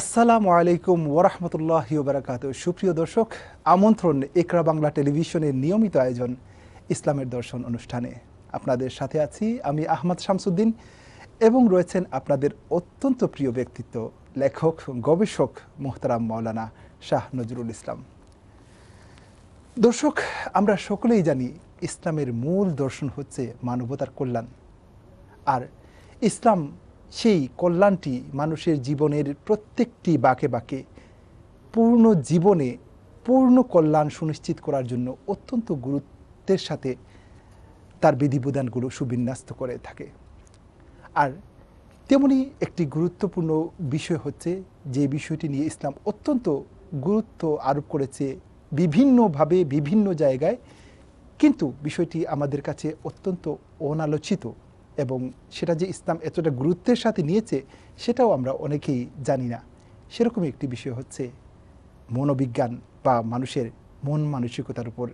আসসালামু আলাইকুম ওরহমতুল্লাহ বারাকাত সুপ্রিয় দর্শক আমন্ত্রণ একরা বাংলা টেলিভিশনের নিয়মিত আয়োজন ইসলামের দর্শন অনুষ্ঠানে আপনাদের সাথে আছি আমি আহমদ শামসুদ্দিন এবং রয়েছেন আপনাদের অত্যন্ত প্রিয় ব্যক্তিত্ব লেখক গবেষক মোহতারাম মাওলানা শাহ নজরুল ইসলাম দর্শক আমরা সকলেই জানি ইসলামের মূল দর্শন হচ্ছে মানবতার কল্যাণ আর ইসলাম সেই কল্যাণটি মানুষের জীবনের প্রত্যেকটি বাঁকে বাঁকে পূর্ণ জীবনে পূর্ণ কল্যাণ সুনিশ্চিত করার জন্য অত্যন্ত গুরুত্বের সাথে তার বিধিবিধানগুলো সুবিন্যস্ত করে থাকে আর তেমনি একটি গুরুত্বপূর্ণ বিষয় হচ্ছে যে বিষয়টি নিয়ে ইসলাম অত্যন্ত গুরুত্ব আরোপ করেছে বিভিন্নভাবে বিভিন্ন জায়গায় কিন্তু বিষয়টি আমাদের কাছে অত্যন্ত অনালোচিত এবং সেটা যে ইসলাম এতটা গুরুত্বের সাথে নিয়েছে সেটাও আমরা অনেকেই জানি না সেরকমই একটি বিষয় হচ্ছে মনোবিজ্ঞান বা মানুষের মন মানসিকতার উপর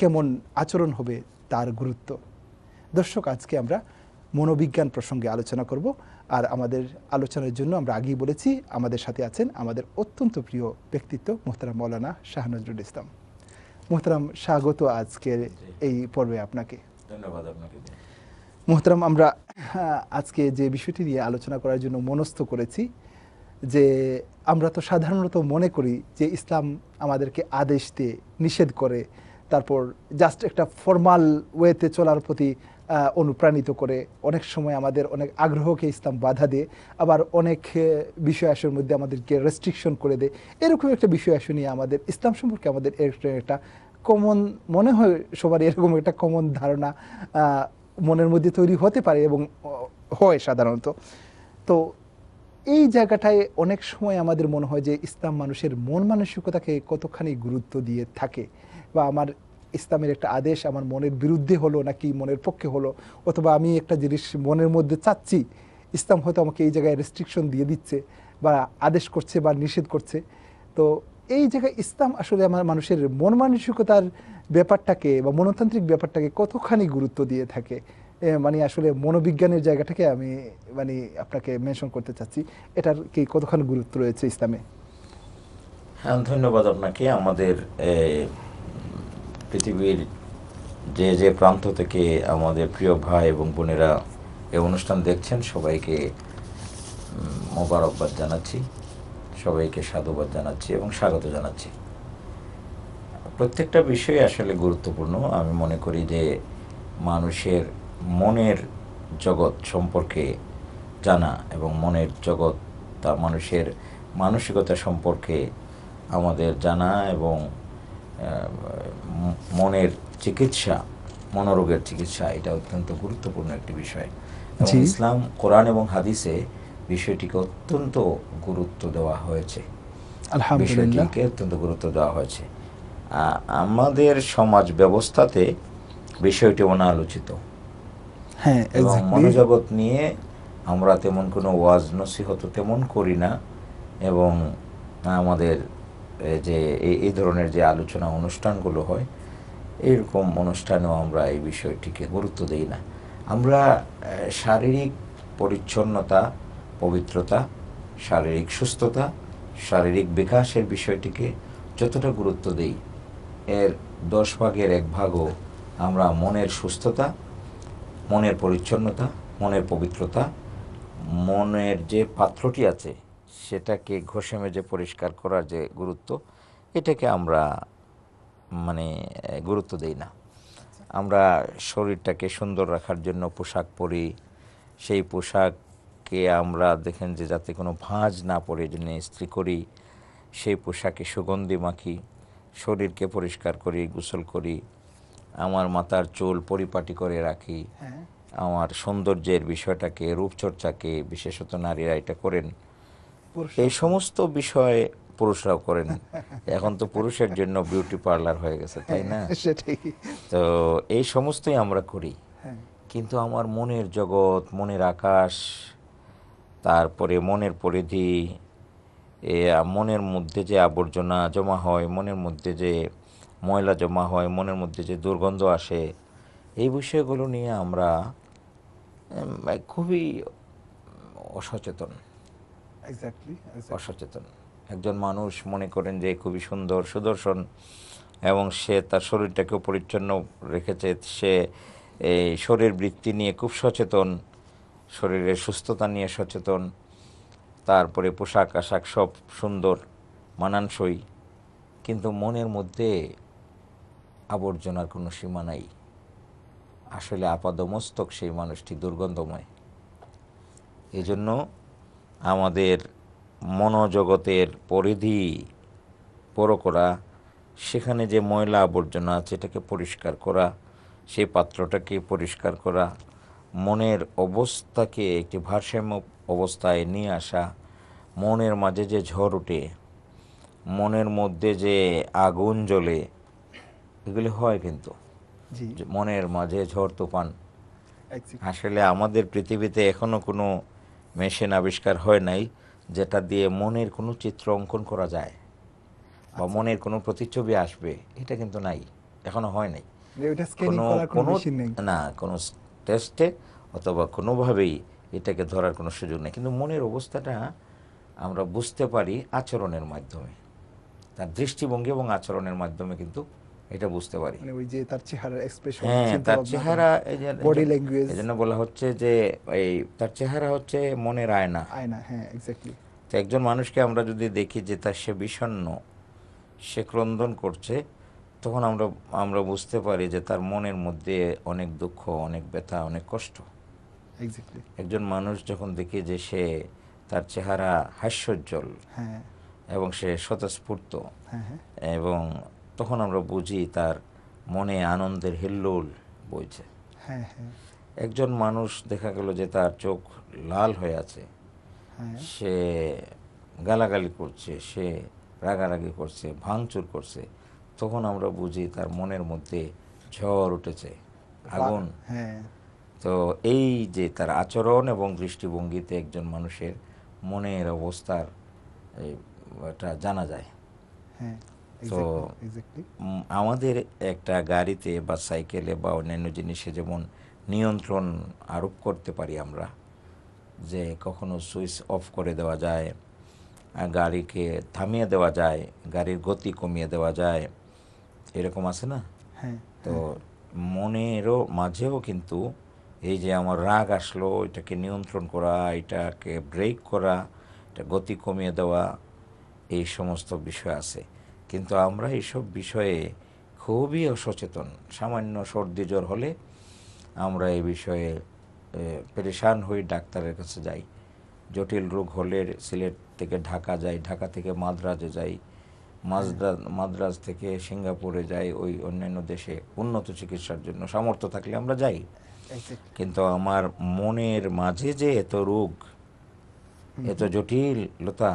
কেমন আচরণ হবে তার গুরুত্ব দর্শক আজকে আমরা মনোবিজ্ঞান প্রসঙ্গে আলোচনা করব আর আমাদের আলোচনার জন্য আমরা আগেই বলেছি আমাদের সাথে আছেন আমাদের অত্যন্ত প্রিয় ব্যক্তিত্ব মোহতারাম মৌলানা শাহনজরুল ইসলাম মোহতারাম স্বাগত আজকের এই পর্বে আপনাকে ধন্যবাদ আপনাকে মোহতারাম আমরা আজকে যে বিষয়টি নিয়ে আলোচনা করার জন্য মনস্থ করেছি যে আমরা তো সাধারণত মনে করি যে ইসলাম আমাদেরকে আদেশ দিয়ে নিষেধ করে তারপর জাস্ট একটা ফর্মাল ওয়েতে চলার প্রতি অনুপ্রাণিত করে অনেক সময় আমাদের অনেক আগ্রহকে ইসলাম বাধা দিয়ে আবার অনেক বিষয় আসের মধ্যে আমাদেরকে রেস্ট্রিকশন করে দেয় এরকম একটা বিষয় আসু নিয়ে আমাদের ইসলাম সম্পর্কে আমাদের একটা কমন মনে হয় সবার এরকম একটা কমন ধারণা মনের মধ্যে তৈরি হতে পারে এবং হয় সাধারণত তো এই জায়গাটায় অনেক সময় আমাদের মনে হয় যে ইসলাম মানুষের মন মানসিকতাকে কতখানি গুরুত্ব দিয়ে থাকে বা আমার ইসলামের একটা আদেশ আমার মনের বিরুদ্ধে হলো নাকি মনের পক্ষে হলো অথবা আমি একটা জিনিস মনের মধ্যে চাচ্ছি ইসলাম হয়তো আমাকে এই জায়গায় রেস্ট্রিকশন দিয়ে দিচ্ছে বা আদেশ করছে বা নিষেধ করছে তো এই জায়গায় ইসলাম আসলে আমার মানুষের মন মানসিকতার ব্যাপারটাকে বা মনতান্ত্রিক ব্যাপারটাকে কতখানি গুরুত্ব দিয়ে থাকে মানে আসলে মনোবিজ্ঞানের জায়গাটাকে আমি মানে আপনাকে মেনশন করতে চাচ্ছি এটার কি কতখানি গুরুত্ব রয়েছে ইসলামে হ্যাঁ ধন্যবাদ আপনাকে আমাদের পৃথিবীর যে যে প্রান্ত থেকে আমাদের প্রিয় ভাই এবং বোনেরা এই অনুষ্ঠান দেখছেন সবাইকে মোবারকবাদ জানাচ্ছি সবাইকে সাধুবাদ জানাচ্ছি এবং স্বাগত জানাচ্ছি প্রত্যেকটা বিষয় আসলে গুরুত্বপূর্ণ আমি মনে করি যে মানুষের মনের জগৎ সম্পর্কে জানা এবং মনের জগৎ তা মানুষের মানসিকতা সম্পর্কে আমাদের জানা এবং মনের চিকিৎসা মনোরোগের চিকিৎসা এটা অত্যন্ত গুরুত্বপূর্ণ একটি বিষয় ইসলাম কোরআন এবং হাদিসে বিষয়টিকে অত্যন্ত গুরুত্ব দেওয়া হয়েছে বিষয়টিকে অত্যন্ত গুরুত্ব দেওয়া হয়েছে আমাদের সমাজ ব্যবস্থাতে বিষয়টি অনালোচিত হ্যাঁ এবং মনোজগৎ নিয়ে আমরা তেমন কোনো ওয়াজ নসিহত তেমন করি না এবং আমাদের যে এই ধরনের যে আলোচনা অনুষ্ঠানগুলো হয় এরকম অনুষ্ঠানেও আমরা এই বিষয়টিকে গুরুত্ব দিই না আমরা শারীরিক পরিচ্ছন্নতা পবিত্রতা শারীরিক সুস্থতা শারীরিক বিকাশের বিষয়টিকে যতটা গুরুত্ব দিই এর দশ ভাগের এক ভাগও আমরা মনের সুস্থতা মনের পরিচ্ছন্নতা মনের পবিত্রতা মনের যে পাত্রটি আছে সেটাকে ঘষে মেজে পরিষ্কার করার যে গুরুত্ব এটাকে আমরা মানে গুরুত্ব দেই না আমরা শরীরটাকে সুন্দর রাখার জন্য পোশাক পরি সেই পোশাককে আমরা দেখেন যে যাতে কোনো ভাঁজ না পড়ে জন্য ইস্ত্রি করি সেই পোশাকে সুগন্ধি মাখি শরীরকে পরিষ্কার করি গোসল করি আমার মাথার চুল পরিপাটি করে রাখি হ্যাঁ। আমার সৌন্দর্যের বিষয়টাকে রূপচর্চাকে বিশেষত নারীরা এটা করেন এই সমস্ত বিষয়ে পুরুষরাও করেন এখন তো পুরুষের জন্য বিউটি পার্লার হয়ে গেছে তাই হ্যাঁ, না তো এই সমস্তই আমরা করি হ্যাঁ। কিন্তু আমার মনের জগৎ মনের আকাশ তারপরে মনের পরিধি মনের মধ্যে যে আবর্জনা জমা হয় মনের মধ্যে যে ময়লা জমা হয় মনের মধ্যে যে দুর্গন্ধ আসে এই বিষয়গুলো নিয়ে আমরা খুবই অসচেতন অসচেতন একজন মানুষ মনে করেন যে খুবই সুন্দর সুদর্শন এবং সে তার শরীরটাকে পরিচ্ছন্ন রেখেছে সে এই শরীর বৃত্তি নিয়ে খুব সচেতন শরীরের সুস্থতা নিয়ে সচেতন তারপরে পোশাক আশাক সব সুন্দর মানানসই কিন্তু মনের মধ্যে আবর্জনার কোনো সীমা নাই আসলে আপাদমস্তক সেই মানুষটি দুর্গন্ধময় এজন্য আমাদের মনোজগতের পরিধি পরো করা সেখানে যে ময়লা আবর্জনা আছে এটাকে পরিষ্কার করা সেই পাত্রটাকে পরিষ্কার করা মনের অবস্থাকে একটি ভারসাম্য অবস্থায় নিয়ে আসা মনের মাঝে যে ঝড় ওঠে মনের মধ্যে যে আগুন জ্বলে এগুলি হয় কিন্তু মনের মাঝে ঝড় তুফান আসলে আমাদের পৃথিবীতে এখনো কোনো মেশিন আবিষ্কার হয় নাই যেটা দিয়ে মনের কোনো চিত্র অঙ্কন করা যায় বা আচ্ছা। মনের কোনো প্রতিচ্ছবি আসবে এটা কিন্তু নাই এখনো হয় নাই কোনো না কোনো টেস্টে অথবা কোনোভাবেই এটাকে ধরার কোনো সুযোগ নেই কিন্তু মনের অবস্থাটা আমরা বুঝতে পারি আচরণের মাধ্যমে তার দৃষ্টিভঙ্গি এবং আচরণের মাধ্যমে কিন্তু এটা বুঝতে পারি মানে তার চেহারা এক্সপ্রেশন হ্যাঁ তার চেহারা বডি ল্যাঙ্গুয়েজ বলা হচ্ছে যে এই তার চেহারা হচ্ছে মনের আয়না আয়না হ্যাঁ তো একজন মানুষকে আমরা যদি দেখি যে তার সে বিষণ্ন সে ক্রন্দন করছে তখন আমরা আমরা বুঝতে পারি যে তার মনের মধ্যে অনেক দুঃখ অনেক ব্যথা অনেক কষ্ট একজন মানুষ যখন দেখি যে সে তার চেহারা হাস্যোজ্জ্বল হ্যাঁ। এবং সে স্বতঃস্ফূর্ত হ্যাঁ, হ্যাঁ। এবং তখন আমরা বুঝি তার মনে আনন্দের হিল্লোল বইছে একজন মানুষ দেখা গেল যে তার চোখ লাল হয়ে আছে সে গালাগালি করছে সে রাগারাগি করছে ভাঙচুর করছে তখন আমরা বুঝি তার মনের মধ্যে ঝড় উঠেছে আগুন হ্যাঁ তো এই যে তার আচরণ এবং দৃষ্টিভঙ্গিতে একজন মানুষের মনের অবস্থার এটা জানা যায় হ্যাঁ তো আমাদের একটা গাড়িতে বা সাইকেলে বা অন্যান্য জিনিসে যেমন নিয়ন্ত্রণ আরোপ করতে পারি আমরা যে কখনো সুইচ অফ করে দেওয়া যায় গাড়িকে থামিয়ে দেওয়া যায় গাড়ির গতি কমিয়ে দেওয়া যায় এরকম আছে না হ্যাঁ তো হ্যাঁ। মনেরও মাঝেও কিন্তু এই যে আমার রাগ আসলো এটাকে নিয়ন্ত্রণ করা এটাকে ব্রেক করা এটা গতি কমিয়ে দেওয়া এই সমস্ত বিষয় আছে কিন্তু আমরা এইসব বিষয়ে খুবই অসচেতন সামান্য সর্দি জ্বর হলে আমরা এই বিষয়ে পরেশান হই ডাক্তারের কাছে যাই জটিল রোগ হলে সিলেট থেকে ঢাকা যাই ঢাকা থেকে মাদ্রাজে যাই মাদ্রাজ থেকে সিঙ্গাপুরে যাই ওই অন্যান্য দেশে উন্নত চিকিৎসার জন্য সামর্থ্য থাকলে আমরা যাই কিন্তু আমার মনের মাঝে যে এত রোগ এত জটিলতা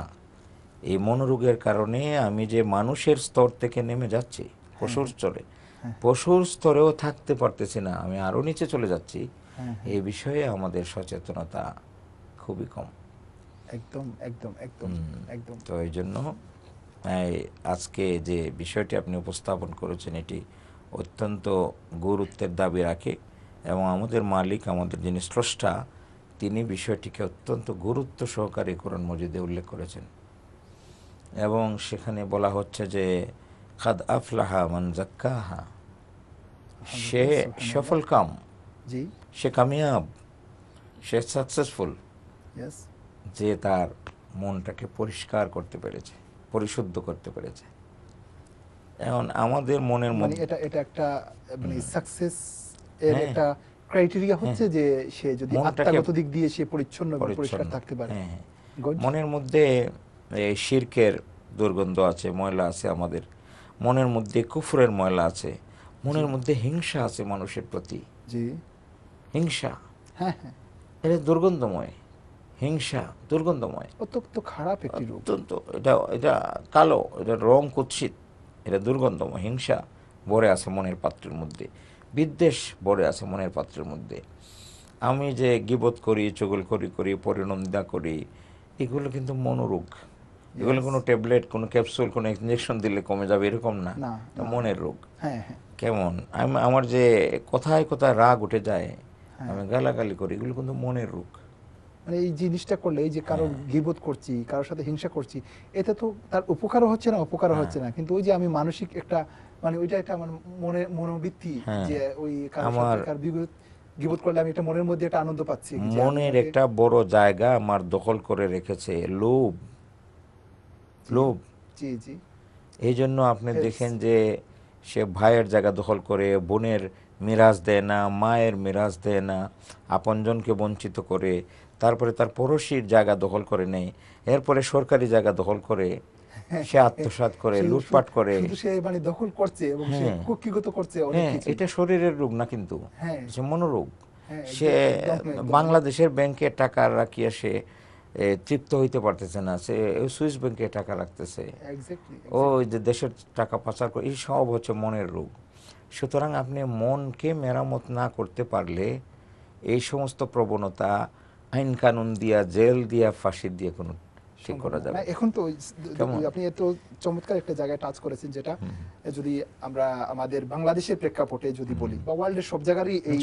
এই মনোরোগের কারণে আমি যে মানুষের স্তর থেকে নেমে যাচ্ছি পশুর হ্যাঁ। স্তরে হ্যাঁ। পশুর স্তরেও থাকতে পারতেছি না আমি আরও নিচে চলে যাচ্ছি হ্যাঁ, এই বিষয়ে আমাদের সচেতনতা খুবই কম একদম একদম একদম একদম তো এই জন্য আজকে যে বিষয়টি আপনি উপস্থাপন করেছেন এটি অত্যন্ত গুরুত্বের দাবি রাখে এবং আমাদের মালিক আমাদের যিনি স্রষ্টা তিনি বিষয়টিকে অত্যন্ত গুরুত্ব সহকারে কোরআন মজিদে উল্লেখ করেছেন এবং সেখানে বলা হচ্ছে যে খাদ আফলাহা মান জাক্কাহা সে সফল কাম সে কামিয়াব সে সাকসেসফুল যে তার মনটাকে পরিষ্কার করতে পেরেছে পরিশুদ্ধ করতে পেরেছে এখন আমাদের মনের মানে মধ্যে এটা এটা একটা মানে সাকসেস এর হ্যাঁ। একটা ক্রাইটেরিয়া হচ্ছে হ্যাঁ। যে সে যদি আত্মগত দিক দিয়ে সে পরিচ্ছন্ন পরিষ্কার থাকতে পারে হ্যাঁ, মনের মধ্যে এই শিরকের দুর্গন্ধ আছে ময়লা আছে আমাদের মনের মধ্যে কুফরের ময়লা আছে মনের মধ্যে হিংসা আছে মানুষের প্রতি জি হিংসা হ্যাঁ হ্যাঁ এটা দুর্গন্ধময় হিংসা দুর্গন্ধময় অত্যন্ত খারাপ একটি রূপ অত্যন্ত এটা এটা কালো এটা রং কুৎসিত এটা দুর্গন্ধময় হিংসা ভরে আছে মনের পাত্রের মধ্যে বিদ্বেষ ভরে আছে মনের পাত্রের মধ্যে আমি যে গিবত করি চগল করি করি পরিনন্দা করি এগুলো কিন্তু মনোরোগ এগুলো কোনো ট্যাবলেট কোনো ক্যাপসুল কোনো ইঞ্জেকশন দিলে কমে যাবে এরকম না মনের রোগ হ্যাঁ, হ্যাঁ। কেমন আমি আমার যে কোথায় কোথায় রাগ উঠে যায় হ্যাঁ। আমি গালাগালি করি এগুলো কিন্তু মনের রোগ মানে এই জিনিসটা করলে এই যে কারো হ্যাঁ। গিবোধ করছি কারোর সাথে হিংসা করছি এতে তো তার উপকারও হচ্ছে না অপকারও হ্যাঁ। হচ্ছে না কিন্তু ওই যে আমি মানসিক একটা মানে ওইটা একটা আমার মনে মনোবৃত্তি হ্যাঁ। যে ওই কারোর বিরোধ গিবোধ করলে আমি মনের মধ্যে একটা আনন্দ পাচ্ছি মনের একটা বড় জায়গা আমার দখল করে রেখেছে লোভ লোভ জি জি এই জন্য আপনি দেখেন যে সে ভাইয়ের জায়গা দখল করে বোনের মিরাজ দেয় না মায়ের মিরাজ দেয় না আপনজনকে বঞ্চিত করে তারপরে তার পড়শির জায়গা দখল করে নেয় এরপরে সরকারি জায়গা দখল করে সে আত্মসাত করে লুটপাট করে সে মানে দখল করছে হ্যাঁ। হ্যাঁ, এটা শরীরের রোগ না কিন্তু হ্যাঁ। সে মনোরোগ সে বাংলাদেশের ব্যাংকে টাকা রাখিয়া সে তৃপ্ত হইতে পারতেছে না সে সুইস ব্যাংকে টাকা রাখতেছে ও যে দেশের টাকা পাচার করে এই সব হচ্ছে মনের রোগ সুতরাং আপনি মনকে মেরামত না করতে পারলে এই সমস্ত প্রবণতা আইন কানুন দিয়া জেল দিয়া ফাঁসি দিয়ে কোনো ঠিক করা যাবে এখন তো আপনি এত চমৎকার একটা জায়গায় টাচ করেছেন যেটা যদি আমরা আমাদের বাংলাদেশের প্রেক্ষাপটে যদি বলি বা ওয়ার্ল্ডের সব জায়গারই এই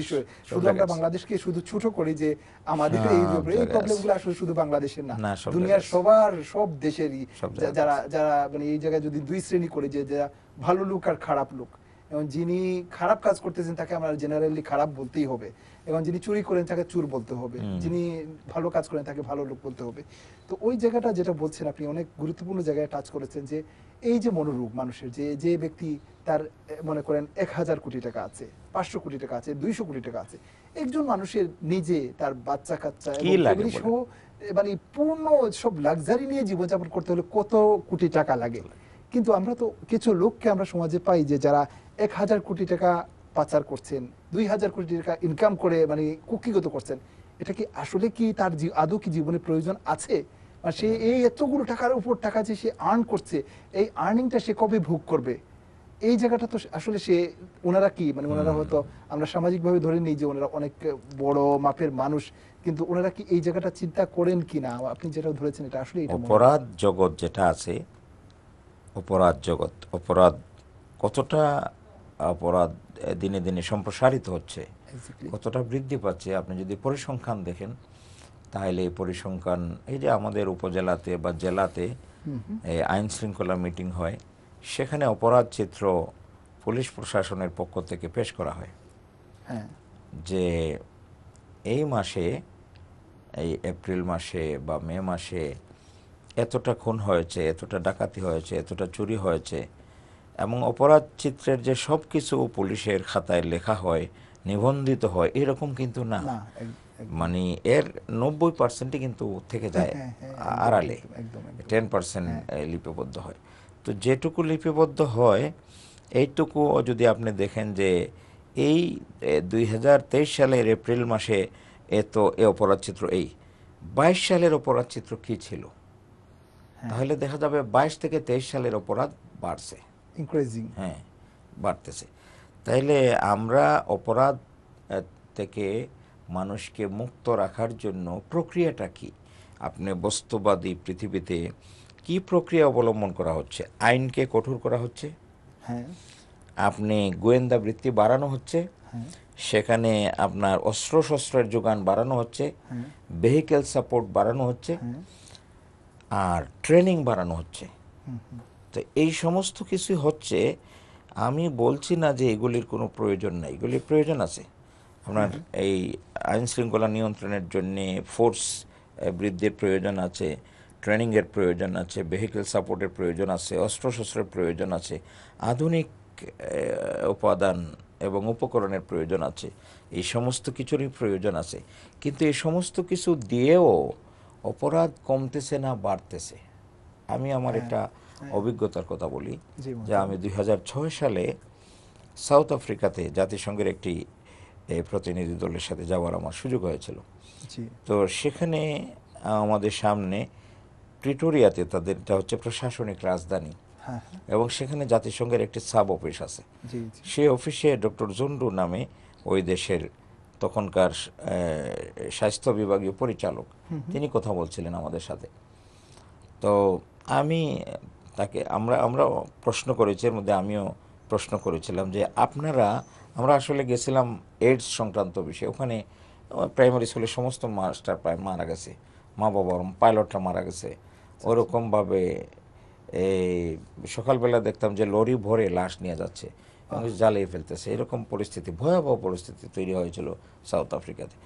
বিষয়ে শুধু আমরা বাংলাদেশকে শুধু ছোট করি যে আমাদের এই এই প্রবলেমগুলো আসলে শুধু বাংলাদেশের না দুনিয়ার সবার সব দেশেরই যারা যারা মানে এই জায়গায় যদি দুই শ্রেণী করে যে যারা ভালো লোক আর খারাপ লোক এবং যিনি খারাপ কাজ করতেছেন তাকে আমরা জেনারেলি খারাপ বলতেই হবে এবং যিনি চুরি করেন তাকে চুর বলতে হবে যিনি ভালো কাজ করেন তাকে ভালো লোক বলতে হবে তো ওই জায়গাটা যেটা বলছেন আপনি অনেক গুরুত্বপূর্ণ জায়গায় টাচ করেছেন যে এই যে মনোরূপ মানুষের যে যে ব্যক্তি তার মনে করেন এক হাজার কোটি টাকা আছে পাঁচশো কোটি টাকা আছে দুইশো কোটি টাকা আছে একজন মানুষের নিজে তার বাচ্চা কাচ্চা মানে পূর্ণ সব লাক্সারি নিয়ে জীবনযাপন করতে হলে কত কোটি টাকা লাগে কিন্তু আমরা তো কিছু লোককে আমরা সমাজে পাই যে যারা এক হাজার কোটি টাকা পাচার করছেন দুই হাজার কোটি টাকা ইনকাম করে মানে কুকিগত করছেন এটা কি আসলে কি তার আদৌ কি জীবনে প্রয়োজন আছে মানে সে এই এতগুলো টাকার উপর টাকা যে সে আর্ন করছে এই আর্নিংটা সে কবে ভোগ করবে এই জায়গাটা তো আসলে সে ওনারা কি মানে ওনারা হয়তো আমরা সামাজিকভাবে ধরে নিই যে ওনারা অনেক বড় মাপের মানুষ কিন্তু ওনারা কি এই জায়গাটা চিন্তা করেন কি না আপনি যেটা ধরেছেন এটা আসলে অপরাধ জগৎ যেটা আছে অপরাধ জগৎ অপরাধ কতটা অপরাধ দিনে দিনে সম্প্রসারিত হচ্ছে কতটা বৃদ্ধি পাচ্ছে আপনি যদি পরিসংখ্যান দেখেন তাহলে এই পরিসংখ্যান এই যে আমাদের উপজেলাতে বা জেলাতে আইন শৃঙ্খলা মিটিং হয় সেখানে অপরাধ চিত্র পুলিশ প্রশাসনের পক্ষ থেকে পেশ করা হয় হ্যাঁ। যে এই মাসে এই এপ্রিল মাসে বা মে মাসে এতটা খুন হয়েছে এতটা ডাকাতি হয়েছে এতটা চুরি হয়েছে এবং অপরাধ চিত্রের যে সব কিছু পুলিশের খাতায় লেখা হয় নিবন্ধিত হয় এরকম কিন্তু না মানে এর নব্বই পার্সেন্টই কিন্তু থেকে যায় হ্যাঁ, হ্যাঁ, হ্যাঁ, আড়ালে টেন পার্সেন্ট লিপিবদ্ধ হয় তো যেটুকু লিপিবদ্ধ হয় এইটুকু যদি আপনি দেখেন যে এই দুই সালের এপ্রিল মাসে এত এ অপরাধ চিত্র এই বাইশ সালের অপরাধ চিত্র কী ছিল তাহলে দেখা যাবে বাইশ থেকে তেইশ সালের অপরাধ বাড়ছে ইনক্রিজিং হ্যাঁ বাড়তেছে তাইলে আমরা অপরাধ থেকে মানুষকে মুক্ত রাখার জন্য প্রক্রিয়াটা কি আপনি বস্তুবাদী পৃথিবীতে কি প্রক্রিয়া অবলম্বন করা হচ্ছে আইনকে কঠোর করা হচ্ছে হ্যাঁ আপনি গোয়েন্দা বৃত্তি বাড়ানো হচ্ছে হ্যাঁ। সেখানে আপনার অস্ত্র শস্ত্রের যোগান বাড়ানো হচ্ছে হ্যাঁ। ভেহিকেল সাপোর্ট বাড়ানো হচ্ছে হ্যাঁ। আর ট্রেনিং বাড়ানো হচ্ছে তো এই সমস্ত কিছুই হচ্ছে আমি বলছি না যে এগুলির কোনো প্রয়োজন নাই এগুলির প্রয়োজন আছে আপনার এই আইন শৃঙ্খলা নিয়ন্ত্রণের জন্যে ফোর্স বৃদ্ধির প্রয়োজন আছে ট্রেনিংয়ের প্রয়োজন আছে ভেহিকেল সাপোর্টের প্রয়োজন আছে অস্ত্রশস্ত্রের প্রয়োজন আছে আধুনিক উপাদান এবং উপকরণের প্রয়োজন আছে এই সমস্ত কিছুরই প্রয়োজন আছে কিন্তু এই সমস্ত কিছু দিয়েও অপরাধ কমতেছে না বাড়তেছে আমি আমার হ্যাঁ। এটা হ্যাঁ। অভিজ্ঞতার কথা বলি যে আমি দুই সালে সাউথ আফ্রিকাতে জাতিসংঘের একটি প্রতিনিধি দলের সাথে যাওয়ার আমার সুযোগ হয়েছিল তো সেখানে আমাদের সামনে প্রিটোরিয়াতে এটা হচ্ছে প্রশাসনিক রাজধানী হ্যাঁ, হ্যাঁ। এবং সেখানে জাতিসংঘের একটি সাব অফিস আছে সেই অফিসে ডক্টর জন্ডু নামে ওই দেশের তখনকার স্বাস্থ্য বিভাগীয় পরিচালক তিনি কথা বলছিলেন আমাদের সাথে তো আমি তাকে আমরা আমরা প্রশ্ন করেছি এর মধ্যে আমিও প্রশ্ন করেছিলাম যে আপনারা আমরা আসলে গেছিলাম এইডস সংক্রান্ত বিষয়ে ওখানে প্রাইমারি স্কুলের সমস্ত মাস্টার প্রায় মারা গেছে মা বাবা পাইলটরা মারা গেছে ওরকমভাবে এই সকালবেলা দেখতাম যে লরি ভরে লাশ নিয়ে যাচ্ছে এবং জ্বালিয়ে ফেলতেছে এরকম পরিস্থিতি ভয়াবহ পরিস্থিতি তৈরি হয়েছিল সাউথ আফ্রিকাতে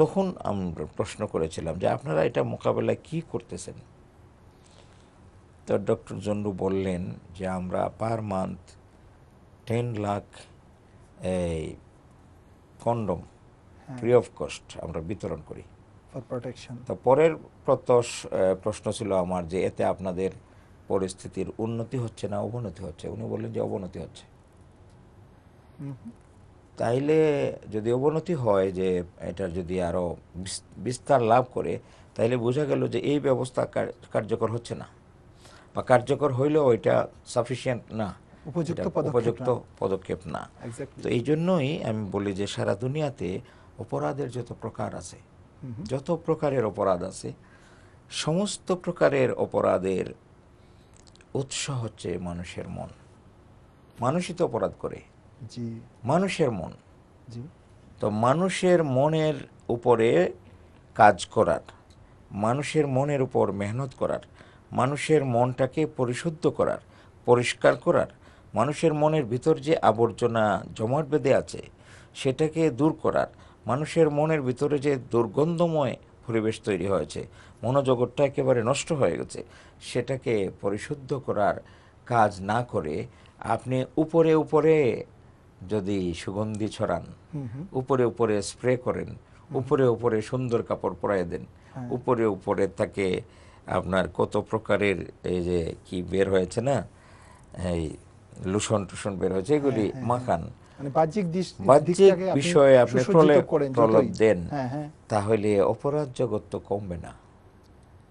তখন আমরা প্রশ্ন করেছিলাম যে আপনারা এটা মোকাবেলায় কি করতেছেন তো ডক্টর জন্ডু বললেন যে আমরা পার মান্থ টেন লাখ এই কন্ডম ফ্রি অফ কস্ট আমরা বিতরণ করি প্রোটেকশন তো পরের প্রত্যস প্রশ্ন ছিল আমার যে এতে আপনাদের পরিস্থিতির উন্নতি হচ্ছে না অবনতি হচ্ছে উনি বললেন যে অবনতি হচ্ছে তাইলে যদি অবনতি হয় যে এটা যদি আরও বিস্তার লাভ করে তাইলে বোঝা গেল যে এই ব্যবস্থা কার্যকর হচ্ছে না বা কার্যকর হইলেও ওইটা সাফিসিয়েন্ট না উপযুক্ত পদক্ষেপ না তো এই জন্যই আমি বলি যে সারা দুনিয়াতে অপরাধের যত প্রকার আছে যত প্রকারের অপরাধ আছে সমস্ত প্রকারের অপরাধের উৎস হচ্ছে মানুষের মন মানুষই তো অপরাধ করে মানুষের মন তো মানুষের মনের উপরে কাজ করার মানুষের মনের উপর মেহনত করার মানুষের মনটাকে পরিশুদ্ধ করার পরিষ্কার করার মানুষের মনের ভিতর যে আবর্জনা জমাট বেঁধে আছে সেটাকে দূর করার মানুষের মনের ভিতরে যে দুর্গন্ধময় পরিবেশ তৈরি হয়েছে মনোজগৎটা একেবারে নষ্ট হয়ে গেছে সেটাকে পরিশুদ্ধ করার কাজ না করে আপনি উপরে উপরে যদি সুগন্ধি ছড়ান উপরে উপরে স্প্রে করেন উপরে উপরে সুন্দর কাপড় পরাই দেন হ্যাঁ। উপরে উপরে তাকে আপনার কত প্রকারের এই যে কি বের হয়েছে না এই লুসন টুসন বের হয়েছে হ্যাঁ, এগুলি হ্যাঁ, হ্যাঁ। মাখান মানে বাহ্যিক বিষয়ে আপনি প্রলোভ দেন তাহলে অপরাধ তো কমবে না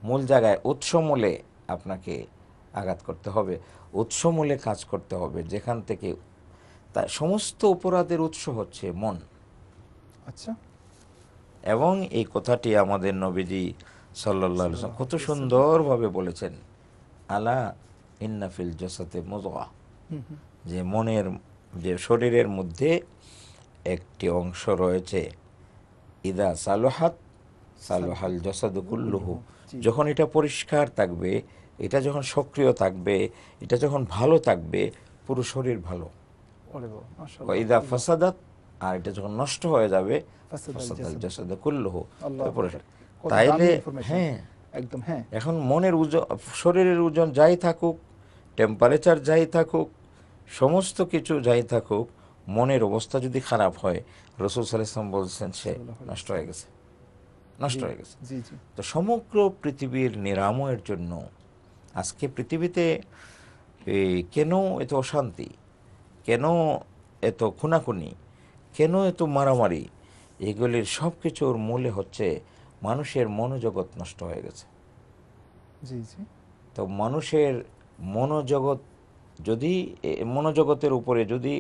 মূল জায়গায় উৎসমূলে আপনাকে আঘাত করতে হবে উৎসমূলে কাজ করতে হবে যেখান থেকে তা সমস্ত অপরাধের উৎস হচ্ছে মন আচ্ছা এবং এই কথাটি আমাদের নবীজি সাল্লাহ কত সুন্দরভাবে বলেছেন আলা ইন্নাফিল জসাতে মজোয়া যে মনের যে শরীরের মধ্যে একটি অংশ রয়েছে ইদা সালোহাত সালোহাল জসাদুকুল্লুহু যখন এটা পরিষ্কার থাকবে এটা যখন সক্রিয় থাকবে এটা যখন ভালো থাকবে পুরো শরীর ভালো ইদা ফাসাদাত আর এটা যখন নষ্ট হয়ে যাবে ফাসাদাল জসাদুকুল্লুহু তাইলে হ্যাঁ একদম হ্যাঁ এখন মনের ওজন শরীরের ওজন যাই থাকুক টেম্পারেচার যাই থাকুক সমস্ত কিছু যাই থাকুক মনের অবস্থা যদি খারাপ হয় রসুল সাল্লাম বলছেন সে নষ্ট হয়ে গেছে নষ্ট হয়ে গেছে তো সমগ্র পৃথিবীর নিরাময়ের জন্য আজকে পৃথিবীতে কেন এত অশান্তি কেন এত খুনাখুনি কেন এত মারামারি এগুলির সব কিছুর মূলে হচ্ছে মানুষের মনোজগৎ নষ্ট হয়ে গেছে জি জি তো মানুষের মনোজগৎ যদি মনোজগতের উপরে যদি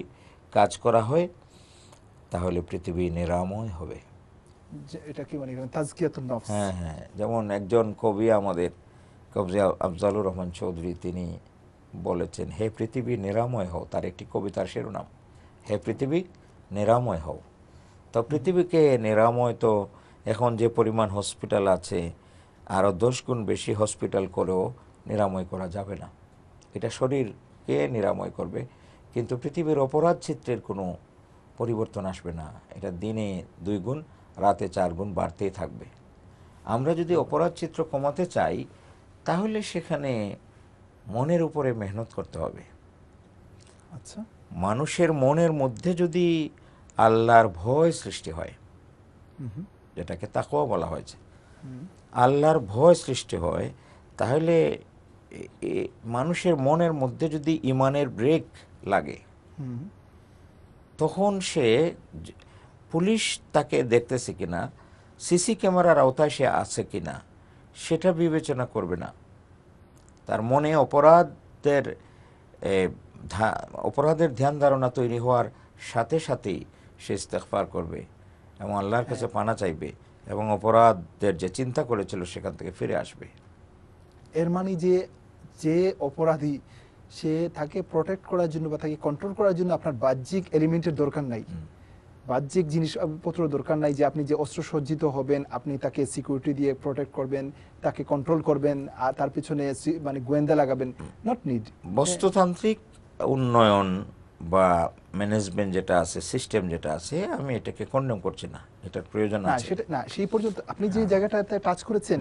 কাজ করা হয় তাহলে পৃথিবী নিরাময় হবে এটা কি মানে হ্যাঁ হ্যাঁ যেমন একজন কবি আমাদের কবজি আফজালুর রহমান চৌধুরী তিনি বলেছেন হে পৃথিবী নিরাময় হও তার একটি কবিতার শিরোনাম হে পৃথিবী নিরাময় হও তো পৃথিবীকে নিরাময় তো এখন যে পরিমাণ হসপিটাল আছে আরও দশ গুণ বেশি হসপিটাল করেও নিরাময় করা যাবে না এটা শরীরকে নিরাময় করবে কিন্তু পৃথিবীর অপরাধ চিত্রের কোনো পরিবর্তন আসবে না এটা দিনে দুই গুণ রাতে চার গুণ বাড়তেই থাকবে আমরা যদি অপরাধ চিত্র কমাতে চাই তাহলে সেখানে মনের উপরে মেহনত করতে হবে আচ্ছা মানুষের মনের মধ্যে যদি আল্লাহর ভয় সৃষ্টি হয় যেটাকে তাকেও বলা হয়েছে আল্লাহর ভয় সৃষ্টি হয় তাহলে মানুষের মনের মধ্যে যদি ইমানের ব্রেক লাগে তখন সে পুলিশ তাকে দেখতেছে কিনা সিসি ক্যামেরার আওতায় সে আছে কিনা সেটা বিবেচনা করবে না তার মনে অপরাধের অপরাধের ধ্যান ধারণা তৈরি হওয়ার সাথে সাথেই সে ইস্তেকফার করবে এবং আল্লাহর কাছে পানা চাইবে এবং অপরাধের যে চিন্তা করেছিল সেখান থেকে ফিরে আসবে এর মানে যে যে অপরাধী সে তাকে প্রোটেক্ট করার জন্য বা তাকে কন্ট্রোল করার জন্য আপনার বাহ্যিক এলিমেন্টের দরকার নাই বাহ্যিক জিনিসপত্র দরকার নাই যে আপনি যে অস্ত্র সজ্জিত হবেন আপনি তাকে সিকিউরিটি দিয়ে প্রোটেক্ট করবেন তাকে কন্ট্রোল করবেন আর তার পিছনে মানে গোয়েন্দা লাগাবেন নট নিড বস্তুতান্ত্রিক উন্নয়ন বা ম্যানেজমেন্ট যেটা আছে সিস্টেম যেটা আছে আমি এটাকে কন্ডেম করছি না এটার প্রয়োজন আছে সেটা না সেই পর্যন্ত আপনি যে হ্যাঁ। জায়গাটাতে টাচ করেছেন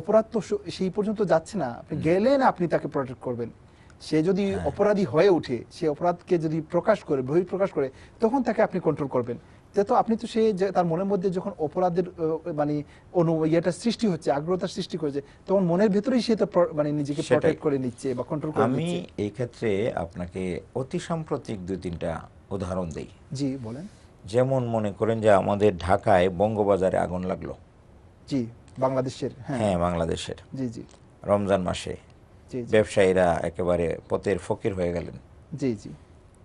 অপরাধ তো সেই পর্যন্ত যাচ্ছে না আপনি গেলেন আপনি তাকে প্রোটেক্ট করবেন সে যদি হ্যাঁ। অপরাধী হয়ে ওঠে সে অপরাধকে যদি প্রকাশ করে বহিঃপ্রকাশ করে তখন তাকে আপনি কন্ট্রোল করবেন তো আপনি তো সেই তার মনের মধ্যে যখন অপরাধের মানে অনু ইয়েটা সৃষ্টি হচ্ছে আগ্রহতা সৃষ্টি করেছে তখন মনের ভেতরেই সে তো মানে নিজেকে প্রোটেক্ট করে নিচ্ছে বা কন্ট্রোল করে আমি এই ক্ষেত্রে আপনাকে অতি সাম্প্রতিক দুই তিনটা উদাহরণ দেই জি বলেন যেমন মনে করেন যে আমাদের ঢাকায় বঙ্গবাজারে আগুন লাগলো জি বাংলাদেশের হ্যাঁ, হ্যাঁ বাংলাদেশের জি জি রমজান মাসে ব্যবসায়ীরা একেবারে পথের ফকির হয়ে গেলেন জি জি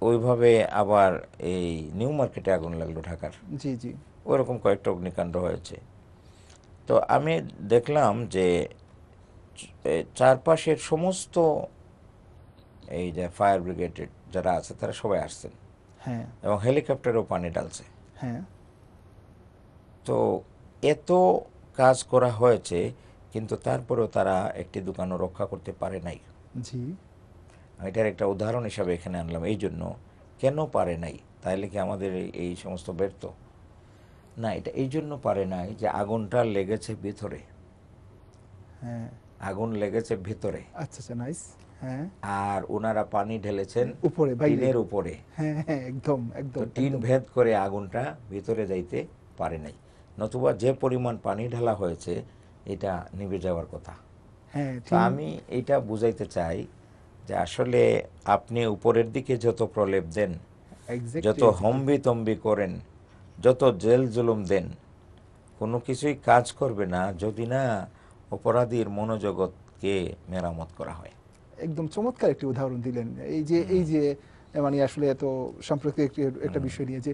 ওইভাবে আবার এই নিউ মার্কেটে আগুন লাগলো ঢাকার জি জি ওরকম কয়েকটা অগ্নিকাণ্ড হয়েছে তো আমি দেখলাম যে চারপাশের সমস্ত এই যে ফায়ার ব্রিগেডের যারা আছে তারা সবাই আসছেন হ্যাঁ এবং হেলিকপ্টারেও পানি ডালছে হ্যাঁ তো এত কাজ করা হয়েছে কিন্তু তারপরেও তারা একটি দোকানও রক্ষা করতে পারে নাই জি এটার একটা উদাহরণ হিসাবে এখানে আনলাম এই জন্য কেন পারে নাই তাইলে কি আমাদের এই সমস্ত ব্যর্থ না এটা এই জন্য পারে নাই যে আগুনটা লেগেছে ভিতরে হ্যাঁ আগুন লেগেছে ভিতরে আচ্ছা আচ্ছা নাইস হ্যাঁ আর ওনারা পানি ঢেলেছেন উপরে টিনের উপরে হ্যাঁ হ্যাঁ একদম একদম টিন ভেদ করে আগুনটা ভিতরে যাইতে পারে নাই নতুবা যে পরিমাণ পানি ঢালা হয়েছে এটা নিভে যাওয়ার কথা হ্যাঁ আমি এটা বুঝাইতে চাই যে আসলে আপনি উপরের দিকে যত প্রলেপ দেন যত হম্বি তম্বি করেন যত জেল জুলুম দেন কোনো কিছুই কাজ করবে না যদি না অপরাধীর মনোজগৎকে মেরামত করা হয় একদম চমৎকার একটি উদাহরণ দিলেন এই যে এই যে মানে আসলে এত সম্প্রতি একটি একটা বিষয় নিয়ে যে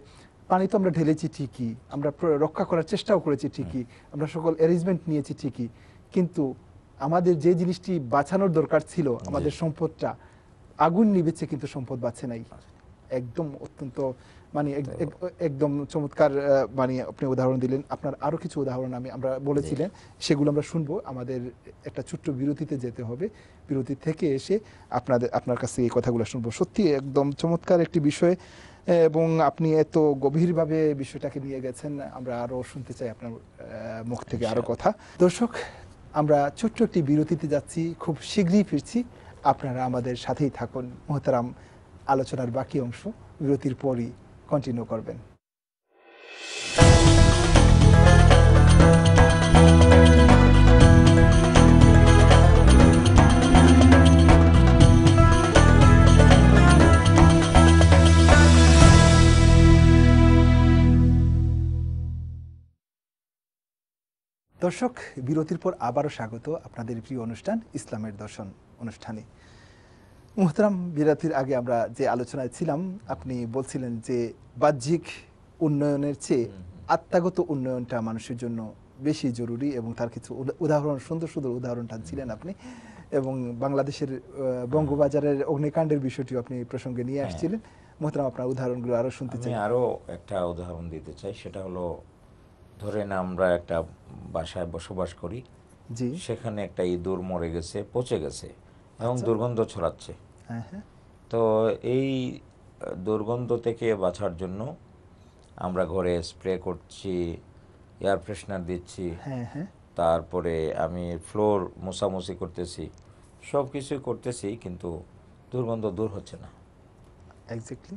পানি তো আমরা ঢেলেছি ঠিকই আমরা রক্ষা করার চেষ্টাও করেছি ঠিকই আমরা সকল অ্যারেঞ্জমেন্ট নিয়েছি ঠিকই কিন্তু আমাদের যে জিনিসটি বাঁচানোর দরকার ছিল আমাদের সম্পদটা আগুন নিবেছে কিন্তু সম্পদ বাঁচে নাই একদম অত্যন্ত মানে একদম চমৎকার মানে আপনি উদাহরণ দিলেন আপনার আরো কিছু উদাহরণ আমি আমরা বলেছিলেন সেগুলো আমরা শুনবো আমাদের একটা ছোট্ট বিরতিতে যেতে হবে বিরতি থেকে এসে আপনাদের আপনার কাছে এই কথাগুলো শুনবো সত্যি একদম চমৎকার একটি বিষয় এবং আপনি এত গভীরভাবে বিষয়টাকে নিয়ে গেছেন আমরা আরো শুনতে চাই আপনার মুখ থেকে আরো কথা দর্শক আমরা ছোট্ট একটি বিরতিতে যাচ্ছি খুব শীঘ্রই ফিরছি আপনারা আমাদের সাথেই থাকুন মোহতারাম আলোচনার বাকি অংশ বিরতির পরই কন্টিনিউ করবেন দর্শক বিরতির পর আবারও স্বাগত আপনাদের প্রিয় অনুষ্ঠান ইসলামের দর্শন অনুষ্ঠানে মোহতারাম বিরতির আগে আমরা যে আলোচনায় ছিলাম আপনি বলছিলেন যে বাহ্যিক উন্নয়নের চেয়ে আত্মাগত উন্নয়নটা মানুষের জন্য বেশি জরুরি এবং তার কিছু উদাহরণ সুন্দর সুন্দর উদাহরণটা ছিলেন আপনি এবং বাংলাদেশের বঙ্গবাজারের অগ্নিকাণ্ডের বিষয়টিও আপনি প্রসঙ্গে নিয়ে হ্যাঁ। আসছিলেন মোহতারাম আপনার উদাহরণগুলো আরও শুনতে চাই আরও একটা উদাহরণ দিতে চাই সেটা হলো ধরে না আমরা একটা বাসায় বসবাস করি জি সেখানে একটা ইঁদুর মরে গেছে পচে গেছে এবং আচ্ছা। দুর্গন্ধ ছড়াচ্ছে হ্যাঁ, হ্যাঁ। তো এই দুর্গন্ধ থেকে বাঁচার জন্য আমরা ঘরে স্প্রে করছি এয়ার ফ্রেশনার দিচ্ছি হ্যাঁ, তারপরে আমি ফ্লোর মোছামুছি করতেছি সব কিছুই করতেছি কিন্তু দুর্গন্ধ দূর হচ্ছে না এক্স্যাক্টলি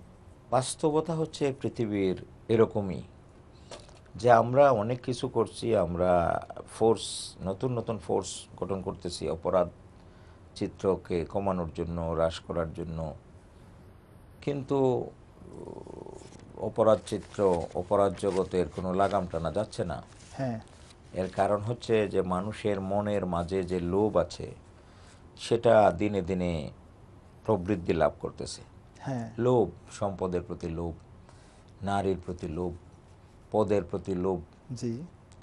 বাস্তবতা হচ্ছে পৃথিবীর এরকমই যে আমরা অনেক কিছু করছি আমরা ফোর্স নতুন নতুন ফোর্স গঠন করতেছি অপরাধ চিত্রকে কমানোর জন্য হ্রাস করার জন্য কিন্তু অপরাধ চিত্র অপরাধ জগতের কোনো লাগাম টানা যাচ্ছে না হ্যাঁ এর কারণ হচ্ছে যে মানুষের মনের মাঝে যে লোভ আছে সেটা দিনে দিনে প্রবৃদ্ধি লাভ করতেছে হ্যাঁ লোভ সম্পদের প্রতি লোভ নারীর প্রতি লোভ পদের প্রতি লোভ জি